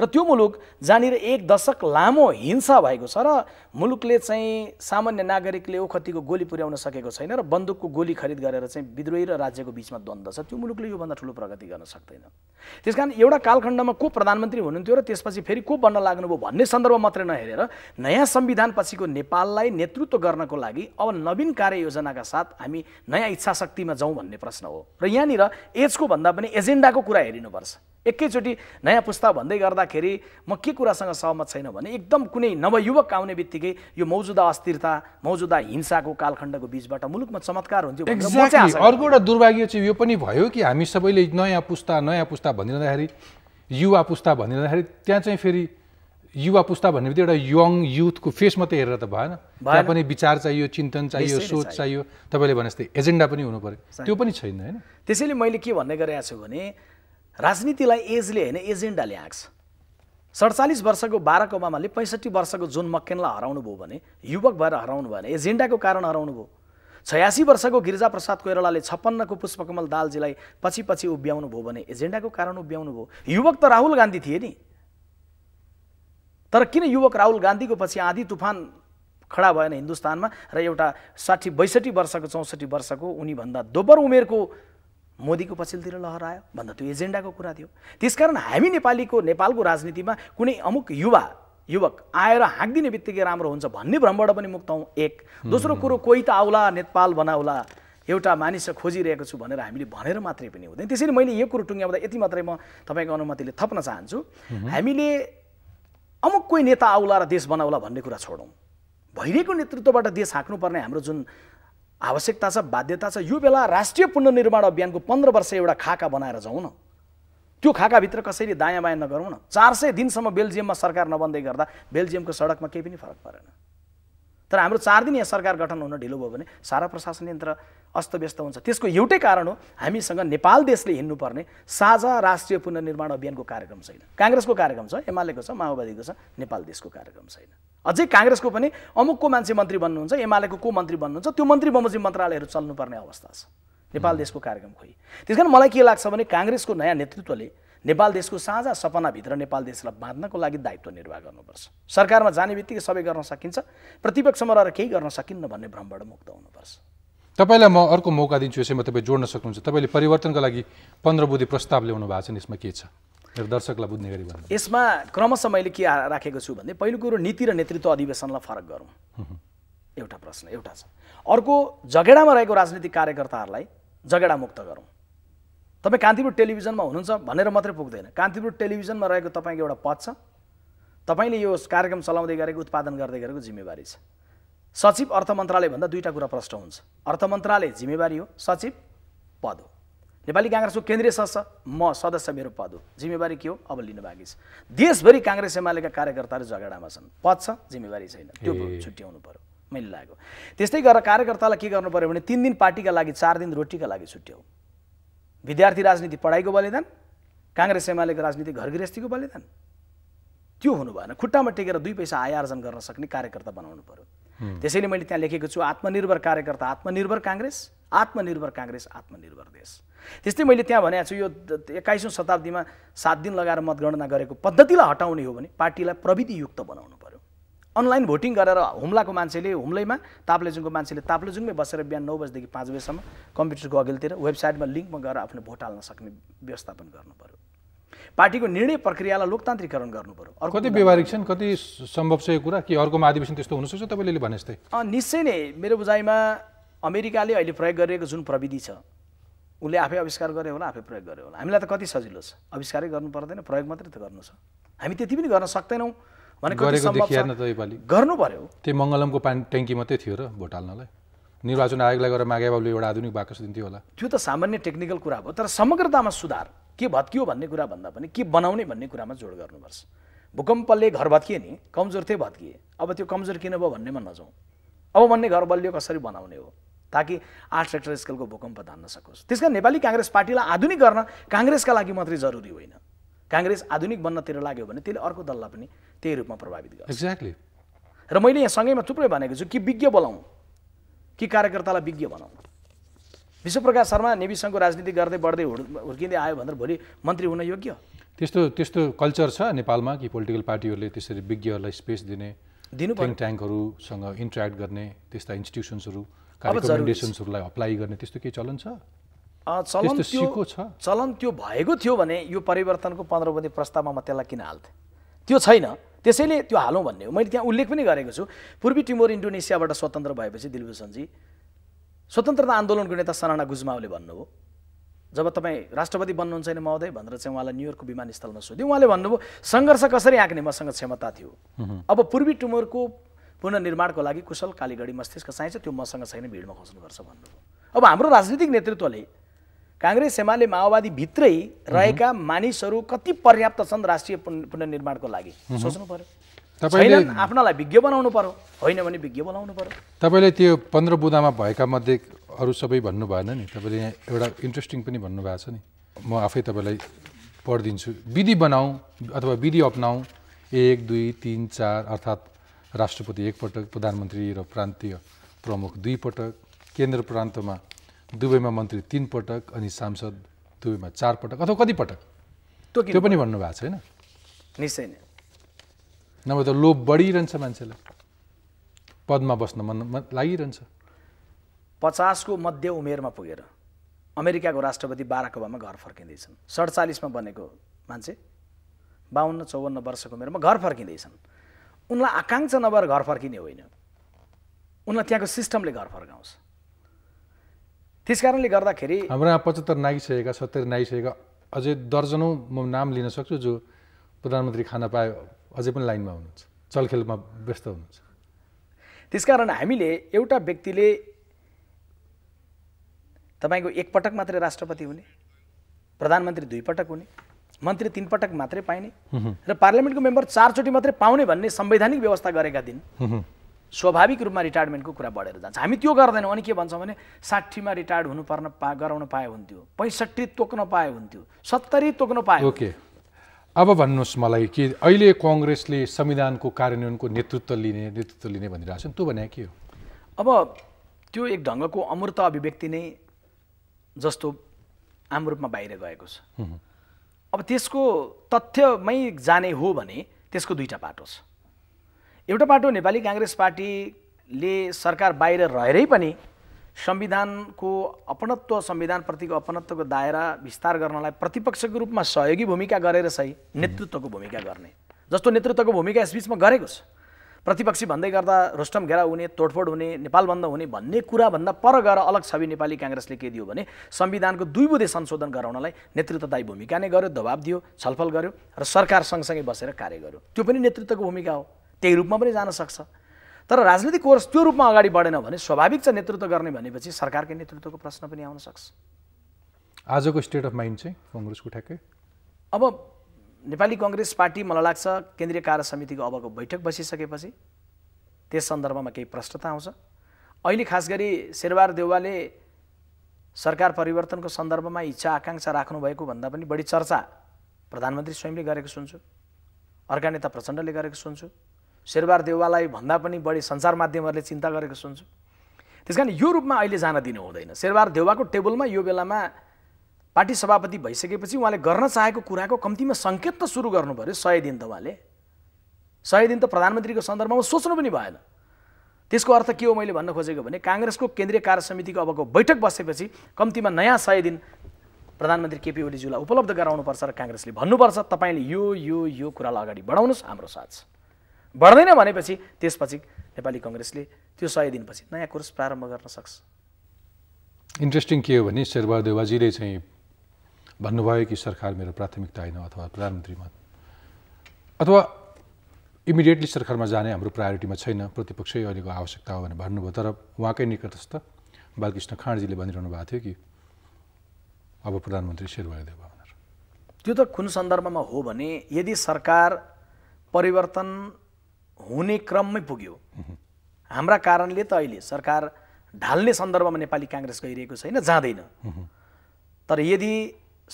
र त्यो मुलुक जहाँनिर एक दशक लामो हिंसा भएको छ र मुलुकले चाहिँ सामान्य नागरिकले ओखतीको गोली पुर्याउन सकेको छैन र बन्दुकको गोली खरिद गरेर चाहिँ विद्रोही र राज्यको बिचमा द्वन्द्व छ त्यो मुलुकले योभन्दा ठुलो प्रगति गर्न सक्दैन त्यस कारण एउटा कालखण्डमा को प्रधानमन्त्री हुनुहुन्थ्यो र त्यसपछि फेरि को बन्न लाग्नुभयो भन्ने सन्दर्भ मात्रै नहेरेर नयाँ संविधान पछिको नेपाललाई नेतृत्व गर्नको लागि अब नवीन कार्ययोजनाका साथ हामी नयाँ इच्छा शक्तिमा जाउँ भन्ने प्रश्न हो र यहाँनिर एजको भन्दा पनि एजेन्डाको कुरा हेरिनुपर्छ एकैचोटि नयाँ पुस्ता भन्दै गर्दाखेरि म के कुरासँग सहमत छैन भने एकदम कुनै नवयुवक आउने बित्तिकै यो मौजुदा अस्थिरता मौजुदा हिंसाको कालखण्डको बिचबाट मुलुकमा चमत्कार हुन्थ्यो अर्को एउटा दुर्भाग्य चाहिँ यो पनि भयो कि हामी सबैले नयाँ पुस्ता नयाँ पुस्ता भनिरहँदाखेरि युवा पुस्ता भनिरहँदाखेरि त्यहाँ चाहिँ फेरि युवा पुस्ता भन्ने बित्तिकै एउटा यङ युथको फेस मात्रै हेरेर त भएन त्यहाँ पनि विचार चाहियो चिन्तन चाहियो सोच चाहियो तपाईँले भने जस्तै एजेन्डा पनि हुनु पऱ्यो त्यो पनि छैन होइन त्यसैले मैले के भन्ने गरिरहेको छु भने राजनीतिलाई एजले होइन एजेन्डाले आँक्छ सडचालिस वर्षको बाराक ओबामाले पैँसठी वर्षको जोन मक्केनलाई हराउनु भयो भने युवक भएर हराउनु भने एजेन्डाको कारण हराउनु भयो छयासी वर्षको गिरिजाप्रसाद कोइरालाले छप्पन्नको पुष्पकमल दालजीलाई पछि पछि उभ्याउनु भयो भने एजेन्डाको कारण उभ्याउनु भयो युवक त राहुल गान्धी थिए नि तर किन युवक राहुल गान्धीको पछि आँधी तुफान खडा भएन हिन्दुस्तानमा र एउटा साठी बैसठी वर्षको चौसठी वर्षको उनीभन्दा दोब्बर उमेरको मोदीको पछिल्लोतिर लहर आयो भन्दा त्यो एजेन्डाको कुरा थियो त्यसकारण हामी नेपालीको नेपालको राजनीतिमा कुनै अमुक युवा युवक आएर हाँकिदिने बित्तिकै राम्रो हुन्छ भन्ने भ्रमबाट पनि मुक्त हौँ एक दोस्रो कुरो कोही त आउला नेपाल बनाउला एउटा मानिस खोजिरहेको छु भनेर हामीले भनेर मात्रै पनि हुँदैन त्यसरी मैले यो कुरो टुङ्ग्याउँदा यति मात्रै म तपाईँको अनुमतिले थप्न चाहन्छु हामीले अमुक कोही नेता आउला र देश बनाउला भन्ने कुरा छोडौँ भइरहेको नेतृत्वबाट देश हाँक्नुपर्ने हाम्रो जुन आवश्यकता छ बाध्यता छ यो बेला राष्ट्रिय पुनर्निर्माण अभियानको पन्ध्र वर्ष एउटा खाका बनाएर जाउँ न त्यो खाकाभित्र कसैले दायाँ बायाँ नगरौँ न चार सय दिनसम्म बेल्जियममा सरकार नबन्दै गर्दा बेल्जियमको सडकमा केही पनि फरक परेन तर हाम्रो चार दिन यहाँ सरकार गठन हुन ढिलो भयो भने सारा प्रशासन यन्त्र अस्तव्यस्त हुन्छ त्यसको एउटै कारण हो हामीसँग नेपाल देशले हिँड्नुपर्ने साझा राष्ट्रिय पुनर्निर्माण अभियानको कार्यक्रम छैन काङ्ग्रेसको कार्यक्रम छ एमालेको छ माओवादीको छ नेपाल देशको कार्यक्रम छैन अझै काङ्ग्रेसको पनि अमुकको मान्छे मन्त्री बन्नुहुन्छ एमालेको को मन्त्री बन्नुहुन्छ त्यो मन्त्री बमोजिम मन्त्रालयहरू चल्नुपर्ने अवस्था छ नेपाल देशको कार्यक्रम खोइ त्यस मलाई के लाग्छ भने काङ्ग्रेसको नयाँ नेतृत्वले नेपाल देशको साझा सपनाभित्र नेपाल देशलाई बाँध्नको लागि दायित्व निर्वाह गर्नुपर्छ सरकारमा जाने बित्तिकै सबै गर्न सकिन्छ प्रतिपक्षमा रहेर केही गर्न सकिन्न भन्ने भ्रमबाट मुक्त हुनुपर्छ तपाईँलाई म अर्को मौका दिन्छु यसैमा तपाईँ जोड्न सक्नुहुन्छ तपाईँले परिवर्तनका लागि पन्ध्र बुधे प्रस्ताव ल्याउनु भएको छ यसमा के छ मेरो दर्शकलाई बुझ्ने गरी भन्नु यसमा क्रमशः मैले के राखेको छु भने पहिलो कुरो नीति र नेतृत्व अधिवेशनलाई फरक गरौँ एउटा प्रश्न एउटा छ अर्को झगेडामा रहेको राजनीतिक कार्यकर्ताहरूलाई झगेडा मुक्त गरौँ तपाईँ कान्तिपुर टेलिभिजनमा हुनुहुन्छ भनेर मात्रै पुग्दैन कान्तिपुर टेलिभिजनमा रहेको तपाईँको एउटा पद छ तपाईँले यो कार्यक्रम चलाउँदै गरेको उत्पादन गर्दै गरेको जिम्मेवारी छ सचिव अर्थ मन्त्रालयभन्दा दुईवटा कुरा प्रश्न हुन्छ अर्थ मन्त्रालय जिम्मेवारी हो सचिव पद हो नेपाली काङ्ग्रेसको केन्द्रीय सदस्य म सदस्य मेरो पद हो जिम्मेवारी के हो अब लिनु बाँकी छ देशभरि काङ्ग्रेस एमालेका कार्यकर्ताहरू झगडामा छन् पद छ जिम्मेवारी छैन त्यो छुट्याउनु पऱ्यो मैले लाग्यो त्यस्तै गरेर कार्यकर्तालाई के गर्नु पऱ्यो भने तिन दिन पार्टीका लागि चार दिन रोटीका लागि छुट्याउँ विद्यार्थी राजनीति पढाइको बलिदान काङ्ग्रेस एमालेको राजनीति घर गृहस्थीको बलिदान त्यो हुनु भएन खुट्टामा टेकेर दुई पैसा आय आर्जन गर्न सक्ने कार्यकर्ता बनाउनु पऱ्यो त्यसैले मैले त्यहाँ लेखेको छु आत्मनिर्भर कार्यकर्ता आत्मनिर्भर काङ्ग्रेस आत्मनिर्भर काङ्ग्रेस आत्मनिर्भर देश त्यस्तै मैले त्यहाँ भनेको छु यो एक्काइसौँ शताब्दीमा सात दिन लगाएर मतगणना गरेको पद्धतिलाई हटाउने हो भने पार्टीलाई प्रविधियुक्त बनाउनु पर्यो अनलाइन भोटिङ गरेर हुम्लाको मान्छेले हुम्लैमा ताप्लेजुङको मान्छेले ताप्लेजुङमै बसेर बिहान नौ बजीदेखि पाँच बजीसम्म कम्प्युटरको अघिल्तिर वेबसाइटमा लिङ्कमा गएर आफ्नो भोट हाल्न सक्ने व्यवस्थापन गर्नु पऱ्यो पार्टीको निर्णय प्रक्रियालाई लोकतान्त्रिकरण गर्नु पऱ्यो अर्को कति व्यवहारिक छन् कति सम्भव छ यो कुरा कि अर्कोमा अधिवेशन त्यस्तो हुनसक्छ तपाईँले भने जस्तै निश्चय नै मेरो बुझाइमा अमेरिकाले अहिले प्रयोग गरिएको जुन प्रविधि छ उसले आफै आविष्कार गर्यो होला आफै प्रयोग गर्यो होला हामीलाई त कति सजिलो छ आविष्कारै गर्नु पर्दैन प्रयोग मात्रै त गर्नु छ हामी त्यति पनि गर्न सक्दैनौँ गर्नु पर्यो त्यो मङ्गलमको पानी ट्याङ्की मात्रै थियो र भोट हाल्नलाई निर्वाचन आयोगलाई गएर माघे बाबुले एउटा आधुनिक बाकस दिन्थ्यो होला त्यो त सामान्य टेक्निकल कुरा भयो तर समग्रतामा सुधार के भत्कियो भन्ने कुरा भन्दा पनि के बनाउने भन्ने कुरामा जोड गर्नुपर्छ भूकम्पले घर भत्किए नि कमजोर थिए भत्किए अब त्यो कमजोर किन भयो भन्नेमा नजाउँ अब भन्ने घर बलियो कसरी बनाउने हो ताकि आठ सेक्टर स्केलको भूकम्प धान्न सकोस् त्यस कारण नेपाली काङ्ग्रेस पार्टीलाई आधुनिक गर्न काङ्ग्रेसका लागि मात्रै जरुरी होइन काङ्ग्रेस आधुनिक बन्नतिर लाग्यो भने त्यसले अर्को दललाई पनि त्यही रूपमा प्रभावित गर्छ एक्ज्याक्टली र मैले यहाँ सँगैमा थुप्रै भनेको छु कि विज्ञ बोलाउँ कि कार्यकर्तालाई विज्ञ बनाउँ विश्वप्रकाश शर्मा नेविसँगको राजनीति गर्दै बढ्दै हुर्किँदै आयो भनेर भोलि मन्त्री हुन योग्य त्यस्तो त्यस्तो कल्चर छ नेपालमा कि पोलिटिकल पार्टीहरूले त्यसरी विज्ञहरूलाई स्पेस दिने दिनु ट्याङ्कहरूसँग इन्ट्रेक्ट गर्ने त्यस्ता इन्स्टिट्युसन्सहरू रेकमेन्डेसन्सहरूलाई अप्लाई गर्ने त्यस्तो केही चलन छ चलन त्यो चलन त्यो भएको थियो भने यो परिवर्तनको पन्ध्रबन्दी प्रस्तावमा म त्यसलाई किन हाल्थेँ त्यो छैन त्यसैले त्यो हालौँ भन्ने हो मैले त्यहाँ उल्लेख पनि गरेको छु पूर्वी टिमोर इन्डोनेसियाबाट स्वतन्त्र भएपछि दिलभूषणजी स्वतन्त्रता आन्दोलनको नेता सनाना गुजमाउले भन्नुभयो जब तपाईँ राष्ट्रपति बन्नुहुन्छ नि महोदय भनेर चाहिँ उहाँलाई न्युयोर्कको विमानस्थलमा सोध्यो उहाँले भन्नुभयो सङ्घर्ष कसरी आँक्ने मसँग क्षमता थियो अब पूर्वी टुमोरको पुनर्निर्माणको लागि कुशल कालीगढी मस्तिष्क चाहिन्छ त्यो मसँग छैन भिडमा खस्नुपर्छ भन्नुभयो अब हाम्रो राजनीतिक नेतृत्वले काङ्ग्रेस एमाले माओवादीभित्रै रहेका मानिसहरू कति पर्याप्त छन् राष्ट्रिय पुनर्निर्माणको लागि सोच्नु पर्यो आफ्नालाई विज्ञ बनाउनु पर्यो होइन भने विज्ञ बनाउनु पर्यो तपाईँले त्यो पन्ध्र बुदामा भएका मध्ये अरू सबै भन्नु भएन नि तपाईँले यहाँ एउटा इन्ट्रेस्टिङ पनि भन्नुभएको छ नि म आफै तपाईँलाई पढिदिन्छु विधि बनाऊ अथवा विधि अप्नाऊ एक दुई तिन चार अर्थात् राष्ट्रपति एकपटक प्रधानमन्त्री र प्रान्तीय प्रमुख दुईपटक केन्द्र प्रान्तमा दुबईमा मन्त्री तिन पटक अनि सांसद दुबईमा चार पटक अथवा कति पटक त्यो पनि भन्नुभएको होइन निश्चय नै नभए त लोभ बढिरहन्छ मान्छेलाई पदमा बस्न मन लागिरहन्छ पचासको मध्य उमेरमा पुगेर अमेरिकाको राष्ट्रपति बाराक ओबामा घर फर्किँदैछन् सडचालिसमा बनेको मान्छे बाहन्न चौवन्न वर्षको उमेरमा घर फर्किँदैछन् उनलाई आकाङ्क्षा नभएर घर फर्किने होइन उनलाई त्यहाँको सिस्टमले घर फर्काउँछ त्यस कारणले गर्दाखेरि हाम्रो यहाँ पचहत्तर नागिसकेका सत्तरी नागिसकेका अझै दर्जनौँ म नाम लिन सक्छु जो प्रधानमन्त्री खान पायो अझै पनि लाइनमा हुनुहुन्छ चलखेलमा व्यस्त हुनुहुन्छ त्यसकारण हामीले एउटा व्यक्तिले तपाईँको एकपटक मात्रै राष्ट्रपति हुने प्रधानमन्त्री दुईपटक हुने मन्त्री तिनपटक मात्रै पाइने र पार्लियामेन्टको मेम्बर चारचोटि मात्रै पाउने भन्ने संवैधानिक व्यवस्था गरेका दिन स्वाभाविक रूपमा रिटायरमेन्टको कुरा बढेर जान्छ हामी त्यो गर्दैनौँ अनि के भन्छौँ भने साठीमा रिटायर्ड पर्न पा गराउन पाए हुन्थ्यो पैँसठी तोक्न पाए हुन्थ्यो सत्तरी तोक्न पाए ओके अब भन्नुहोस् मलाई कि अहिले कङ्ग्रेसले संविधानको कार्यान्वयनको नेतृत्व लिने नेतृत्व लिने भनिरहेको छ त्यो भने के हो अब त्यो एक ढङ्गको अमूर्त अभिव्यक्ति नै जस्तो आम रूपमा बाहिर गएको छ अब त्यसको तथ्यमै जाने हो भने त्यसको दुईवटा बाटो छ एउटा बाटो नेपाली काङ्ग्रेस पार्टीले सरकार बाहिर रहेरै पनि संविधानको अपनत्व संविधानप्रतिको अपनत्वको दायरा विस्तार गर्नलाई प्रतिपक्षको रूपमा सहयोगी भूमिका गरेर सही नेतृत्वको भूमिका गर्ने जस्तो नेतृत्वको भूमिका यसबिचमा गरेको छ प्रतिपक्षी भन्दै गर्दा रोस्टम घेरा हुने तोडफोड हुने नेपाल बन्द हुने भन्ने कुराभन्दा पर गएर अलग छवि नेपाली काङ्ग्रेसले के दियो भने संविधानको दुई बुधे संशोधन गराउनलाई नेतृत्वदायी भूमिका नै गर्यो दबाब दियो छलफल गर्यो र सरकार सँगसँगै बसेर कार्य गर्यो त्यो पनि नेतृत्वको भूमिका हो त्यही रूपमा पनि जान सक्छ तर राजनीतिक कोर्स त्यो रूपमा अगाडि बढेन भने स्वाभाविक छ नेतृत्व गर्ने भनेपछि सरकारकै नेतृत्वको प्रश्न पनि आउन सक्छ आजको स्टेट अफ माइन्ड चाहिँ कङ्ग्रेसको ठ्याक्कै अब नेपाली कङ्ग्रेस पार्टी मलाई लाग्छ केन्द्रीय कार्य समितिको अबको बैठक बसिसकेपछि त्यस सन्दर्भमा केही प्रष्टता आउँछ अहिले खास गरी शेरबार देउवाले सरकार परिवर्तनको सन्दर्भमा इच्छा आकाङ्क्षा राख्नुभएको भन्दा पनि बढी चर्चा प्रधानमन्त्री स्वयंले गरेको सुन्छु अर्का नेता प्रचण्डले गरेको सुन्छु शेरबार देउवालाई भन्दा पनि बढी सञ्चार माध्यमहरूले चिन्ता गरेको सुन्छु त्यस कारण यो रूपमा अहिले जान दिनु हुँदैन शेरबार देउवाको टेबलमा यो बेलामा पार्टी सभापति भइसकेपछि उहाँले गर्न चाहेको कुराको कम्तीमा सङ्केत त सुरु गर्नु पऱ्यो सय दिन त उहाँले सय दिन त प्रधानमन्त्रीको सन्दर्भमा सोच्नु पनि भएन त्यसको अर्थ के हो मैले भन्न खोजेको भने काङ्ग्रेसको केन्द्रीय कार्य समितिको अबको बैठक बसेपछि कम्तीमा नयाँ सय दिन प्रधानमन्त्री केपी ओलीज्यूलाई उपलब्ध गराउनुपर्छ र काङ्ग्रेसले भन्नुपर्छ तपाईँले यो यो यो कुरालाई अगाडि बढाउनुहोस् हाम्रो साथ छ बढ्दैन भनेपछि त्यसपछि नेपाली कङ्ग्रेसले त्यो सय दिनपछि नयाँ कोर्स प्रारम्भ गर्न सक्छ इन्ट्रेस्टिङ के हो भने शेरबहादुर देवाजीले चाहिँ भन्नुभयो कि सरकार मेरो प्राथमिकता होइन अथवा प्रधानमन्त्रीमा अथवा इमिडिएटली सरकारमा जाने हाम्रो प्रायोरिटीमा छैन प्रतिपक्षै अहिलेको आवश्यकता हो भनेर भन्नुभयो तर उहाँकै निकटस्थ बालकृष्ण खाँडजीले भनिरहनु भएको थियो कि अब प्रधानमन्त्री शेरबहादुर देवा भनेर त्यो त कुन सन्दर्भमा हो भने यदि सरकार परिवर्तन हुने क्रममै पुग्यो हाम्रा कारणले त अहिले सरकार ढाल्ने सन्दर्भमा नेपाली काङ्ग्रेस गइरहेको छैन जाँदैन तर यदि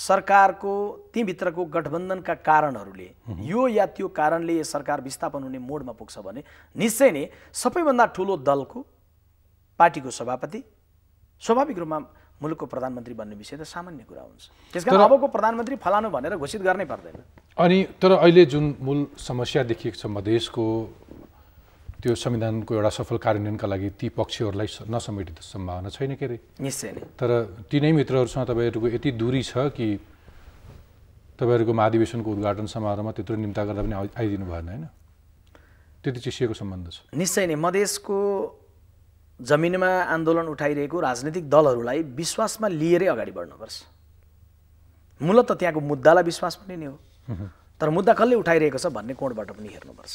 सरकारको तीभित्रको गठबन्धनका कारणहरूले यो या त्यो कारणले सरकार विस्थापन हुने मोडमा पुग्छ भने निश्चय नै सबैभन्दा ठुलो दलको पार्टीको सभापति स्वाभाविक रूपमा मुलुकको प्रधानमन्त्री बन्ने विषय त सामान्य कुरा हुन्छ त्यस कारण अबको प्रधानमन्त्री फलानु भनेर घोषित गर्नै पर्दैन अनि तर अहिले जुन मूल समस्या देखिएको छ मधेसको त्यो संविधानको एउटा सफल कार्यान्वयनका लागि ती पक्षहरूलाई नसमेटित सम्भावना छैन के अरे निश्चय नै तर तिनै मित्रहरूसँग तपाईँहरूको यति दूरी छ कि तपाईँहरूको महाधिवेशनको उद्घाटन समारोहमा त्यत्रो निम्ता गर्दा पनि आइदिनु भएन होइन त्यति चिसिएको सम्बन्ध छ निश्चय नै मधेसको जमिनमा आन्दोलन उठाइरहेको राजनैतिक दलहरूलाई विश्वासमा लिएरै अगाडि बढ्नुपर्छ मूलत त्यहाँको मुद्दालाई विश्वास पनि नै हो तर मुद्दा कसले उठाइरहेको छ भन्ने कोणबाट पनि हेर्नुपर्छ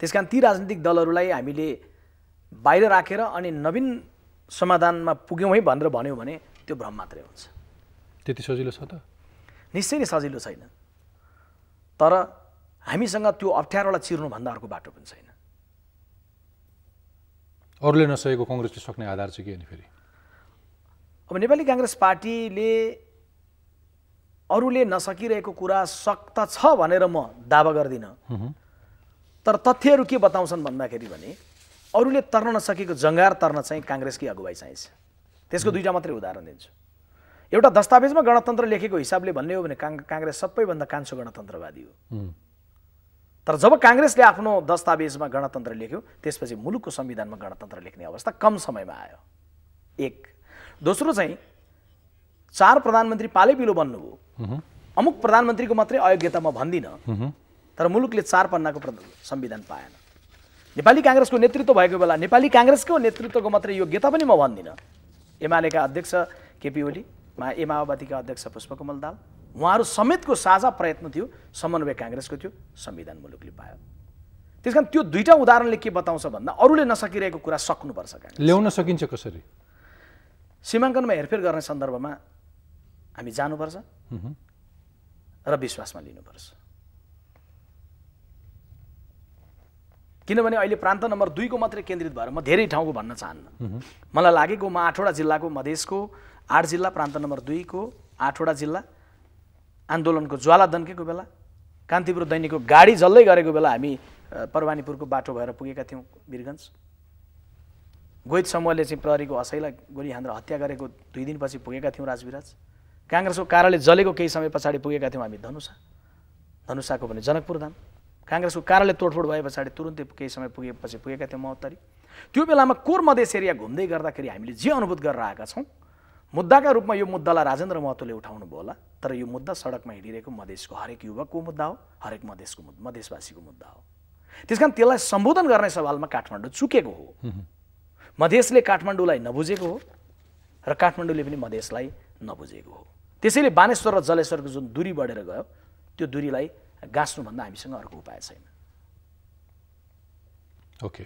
त्यस कारण ती राजनीतिक दलहरूलाई हामीले बाहिर राखेर अनि नवीन समाधानमा पुग्यौँ है भनेर भन्यौँ भने त्यो भ्रम मात्रै हुन्छ त्यति सजिलो छ त निश्चय नै सजिलो छैन तर हामीसँग त्यो अप्ठ्यारोलाई चिर्नुभन्दा अर्को बाटो पनि छैन अरूले नसकेको कङ्ग्रेसले सक्ने आधार चाहिँ के अनि फेरि अब नेपाली काङ्ग्रेस पार्टीले अरूले नसकिरहेको कुरा सक्त छ भनेर म दावा गर्दिनँ तर तथ्यहरू के बताउँछन् भन्दाखेरि भने अरूले तर्न नसकेको जङ्गार तर्न चाहिँ काङ्ग्रेसकै अगुवाई चाहिन्छ त्यसको दुईवटा मात्रै उदाहरण दिन्छु एउटा दस्तावेजमा गणतन्त्र लेखेको हिसाबले भन्ने हो भने काङ्ग्रेस सबैभन्दा कान्छो गणतन्त्रवादी हो तर जब काङ्ग्रेसले आफ्नो दस्तावेजमा गणतन्त्र लेख्यो त्यसपछि मुलुकको संविधानमा गणतन्त्र लेख्ने अवस्था कम समयमा आयो एक दोस्रो चाहिँ चार प्रधानमन्त्री पालैपिलो बन्नुभयो अमुक प्रधानमन्त्रीको मात्रै अयोग्यता म भन्दिनँ तर मुलुकले चार पन्नाको संविधान पाएन नेपाली काङ्ग्रेसको नेतृत्व भएको बेला नेपाली काङ्ग्रेसको नेतृत्वको मात्रै योग्यता पनि म भन्दिनँ एमालेका अध्यक्ष केपी ओली मा ए माओवादीका अध्यक्ष पुष्पकमल दाल उहाँहरू समेतको साझा प्रयत्न थियो समन्वय काङ्ग्रेसको थियो संविधान मुलुकले पायो त्यस कारण त्यो दुईवटा उदाहरणले के बताउँछ भन्दा अरूले नसकिरहेको कुरा सक्नुपर्छ ल्याउन सकिन्छ कसरी सीमाङ्कनमा हेरफेर गर्ने सन्दर्भमा हामी जानुपर्छ र विश्वासमा लिनुपर्छ किनभने अहिले प्रान्त नम्बर दुईको मात्रै केन्द्रित भएर म धेरै ठाउँको भन्न चाहन्न मलाई लागेको म आठवटा जिल्लाको मधेसको आठ जिल्ला प्रान्त नम्बर दुईको आठवटा जिल्ला आन्दोलनको ज्वाला दन्केको बेला कान्तिपुर दैनिकको गाडी जल्दै गरेको बेला हामी परवानीपुरको बाटो भएर पुगेका थियौँ वीरगन्ज गोहित समूहले चाहिँ प्रहरीको असैलाई गोली हानेर हत्या गरेको दुई दिनपछि पुगेका थियौँ राजविराज काङ्ग्रेसको कारणले जलेको केही समय पछाडि पुगेका थियौँ हामी धनुषा धनुषाको भने जनकपुरधाम धाम काङ्ग्रेसको कारणले तोडफोड भए पछाडि तुरुन्तै केही समय पुगेपछि पुगेका थियौँ महोत्तरी त्यो बेलामा कोर मधेस एरिया घुम्दै गर्दाखेरि हामीले जे अनुभूत गरेर आएका छौँ मुद्दाका रूपमा यो मुद्दालाई राजेन्द्र महतोले उठाउनु भयो होला तर यो मुद्दा सडकमा हिँडिरहेको मधेसको हरेक युवकको मुद्दा हो हरेक मधेसको मुद्दा मधेसवासीको मुद्दा हो त्यस कारण त्यसलाई सम्बोधन गर्ने सवालमा काठमाडौँ चुकेको हो मधेसले काठमाडौँलाई नबुझेको हो र काठमाडौँले पनि मधेसलाई नबुझेको हो त्यसैले बानेश्वर र जलेश्वरको जुन दूरी बढेर गयो त्यो दूरीलाई गाँच्नुभन्दा हामीसँग अर्को उपाय छैन ओके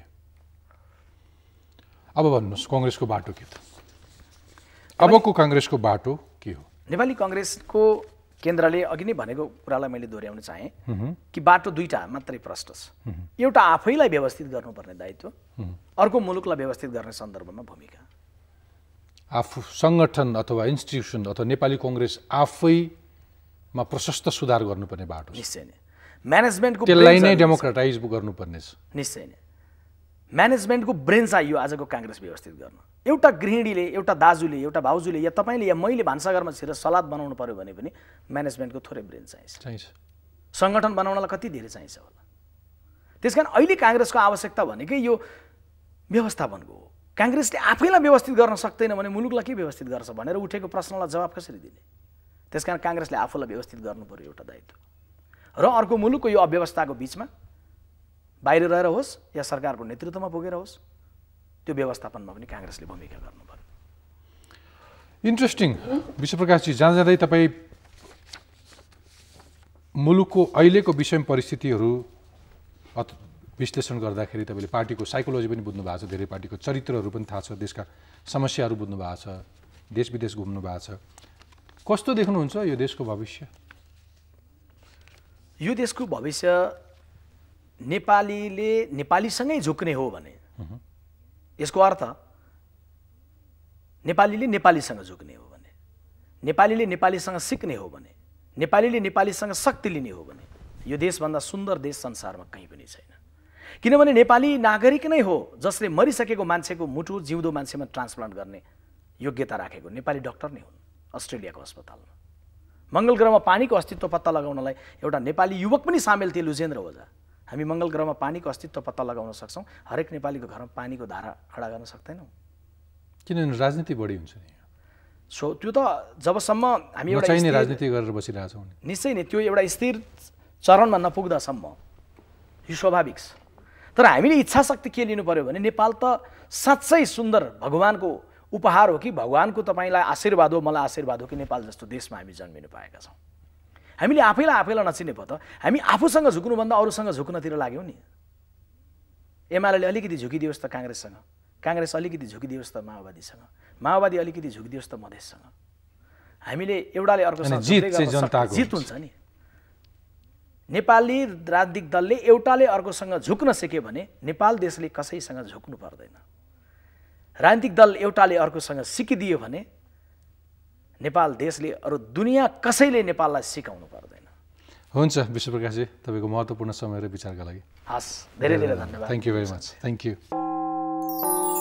अब भन्नुहोस् कङ्ग्रेसको बाटो के त अबको कङ्ग्रेसको बाटो के हो नेपाली कङ्ग्रेसको केन्द्रले अघि नै भनेको कुरालाई मैले दोहोऱ्याउन चाहेँ कि बाटो दुईवटा मात्रै प्रष्ट छ एउटा आफैलाई व्यवस्थित गर्नुपर्ने दायित्व अर्को मुलुकलाई व्यवस्थित गर्ने सन्दर्भमा भूमिका आफू सङ्गठन अथवा इन्स्टिट्युसन अथवा नेपाली कङ्ग्रेस आफैमा प्रशस्त सुधार गर्नुपर्ने बाटो निश्चय नै म्यानेजमेन्टको त्यसलाई नै डेमोक्रेटाइज छ निश्चय नै म्यानेजमेन्टको ब्रेन चाहियो आजको काङ्ग्रेस व्यवस्थित गर्न एउटा गृहिणीले एउटा दाजुले एउटा भाउजूले या तपाईँले या मैले भान्साघरमा छिरेर सलाद बनाउनु पऱ्यो भने पनि म्यानेजमेन्टको थोरै ब्रेन चाहिन्छ चाहिन्छ सङ्गठन बनाउनलाई कति धेरै चाहिन्छ होला त्यस कारण अहिले काङ्ग्रेसको आवश्यकता भनेकै यो व्यवस्थापनको हो काङ्ग्रेसले आफैलाई व्यवस्थित गर्न सक्दैन भने मुलुकलाई के व्यवस्थित गर्छ भनेर उठेको प्रश्नलाई जवाब कसरी दिने त्यस कारण काङ्ग्रेसले आफूलाई व्यवस्थित गर्नु एउटा दायित्व र अर्को मुलुकको यो अव्यवस्थाको बिचमा बाहिर रहेर होस् या सरकारको नेतृत्वमा पुगेर होस् त्यो व्यवस्थापनमा पनि काङ्ग्रेसले भूमिका गर्नु पर्यो इन्ट्रेस्टिङ विश्वप्रकाशजी जहाँ जाँदै तपाईँ मुलुकको अहिलेको विषय परिस्थितिहरू विश्लेषण गर्दाखेरि तपाईँले पार्टीको साइकोलोजी पनि बुझ्नु भएको छ धेरै पार्टीको चरित्रहरू पनि थाहा छ देशका समस्याहरू बुझ्नु भएको छ देश विदेश घुम्नु भएको छ कस्तो देख्नुहुन्छ यो देशको भविष्य यो देशको भविष्य नेपालीले नेपालीसँगै झुक्ने हो भने यसको अर्थ नेपालीले नेपालीसँग झुक्ने हो भने नेपालीले नेपालीसँग सिक्ने हो भने नेपालीले नेपालीसँग शक्ति लिने हो भने यो देशभन्दा सुन्दर देश संसारमा कहीँ पनि छैन किनभने नेपाली नागरिक नै हो जसले मरिसकेको मान्छेको मुटु जिउँदो मान्छेमा ट्रान्सप्लान्ट गर्ने योग्यता राखेको नेपाली डक्टर नै हुन् अस्ट्रेलियाको अस्पतालमा मङ्गल ग्रहमा पानीको अस्तित्व पत्ता लगाउनलाई एउटा नेपाली युवक पनि सामेल थिए लुजेन्द्र ओझा हामी मङ्गल ग्रहमा पानीको अस्तित्व पत्ता लगाउन सक्छौँ हरेक नेपालीको घरमा पानीको धारा खडा गर्न सक्दैनौँ किनभने राजनीति बढी हुन्छ नि सो त्यो त जबसम्म हामी एउटा राजनीति गरेर बसिरहेछौँ निश्चय नै त्यो एउटा स्थिर चरणमा नपुग्दासम्म यो स्वाभाविक छ तर हामीले इच्छा शक्ति के लिनु पऱ्यो भने नेपाल त साँच्चै सुन्दर भगवान्को उपहार हो कि भगवान्को तपाईँलाई आशीर्वाद हो मलाई आशीर्वाद हो कि नेपाल जस्तो देशमा हामी जन्मिनु पाएका छौँ हामीले आफैलाई आफैलाई नचिने भयो त हामी आफूसँग झुक्नुभन्दा अरूसँग झुक्नतिर लाग्यौँ नि एमाले अलिकति झुकिदियोस् त काङ्ग्रेससँग काङ्ग्रेस अलिकति झुकिदियोस् त माओवादीसँग माओवादी अलिकति झुकिदियोस् त मधेससँग हामीले एउटाले अर्को जित हुन्छ नि नेपाली राजनीतिक दलले एउटाले अर्कोसँग झुक्न सिक्यो भने नेपाल देशले कसैसँग झुक्नु पर्दैन राजनीतिक दल एउटाले अर्कोसँग सिकिदियो भने नेपाल देशले अरू दुनियाँ कसैले नेपाललाई सिकाउनु पर्दैन हुन्छ विश्वप्रकाशजी तपाईँको महत्त्वपूर्ण समय र विचारका लागि हस् धेरै धेरै धन्यवाद thank you very much thank you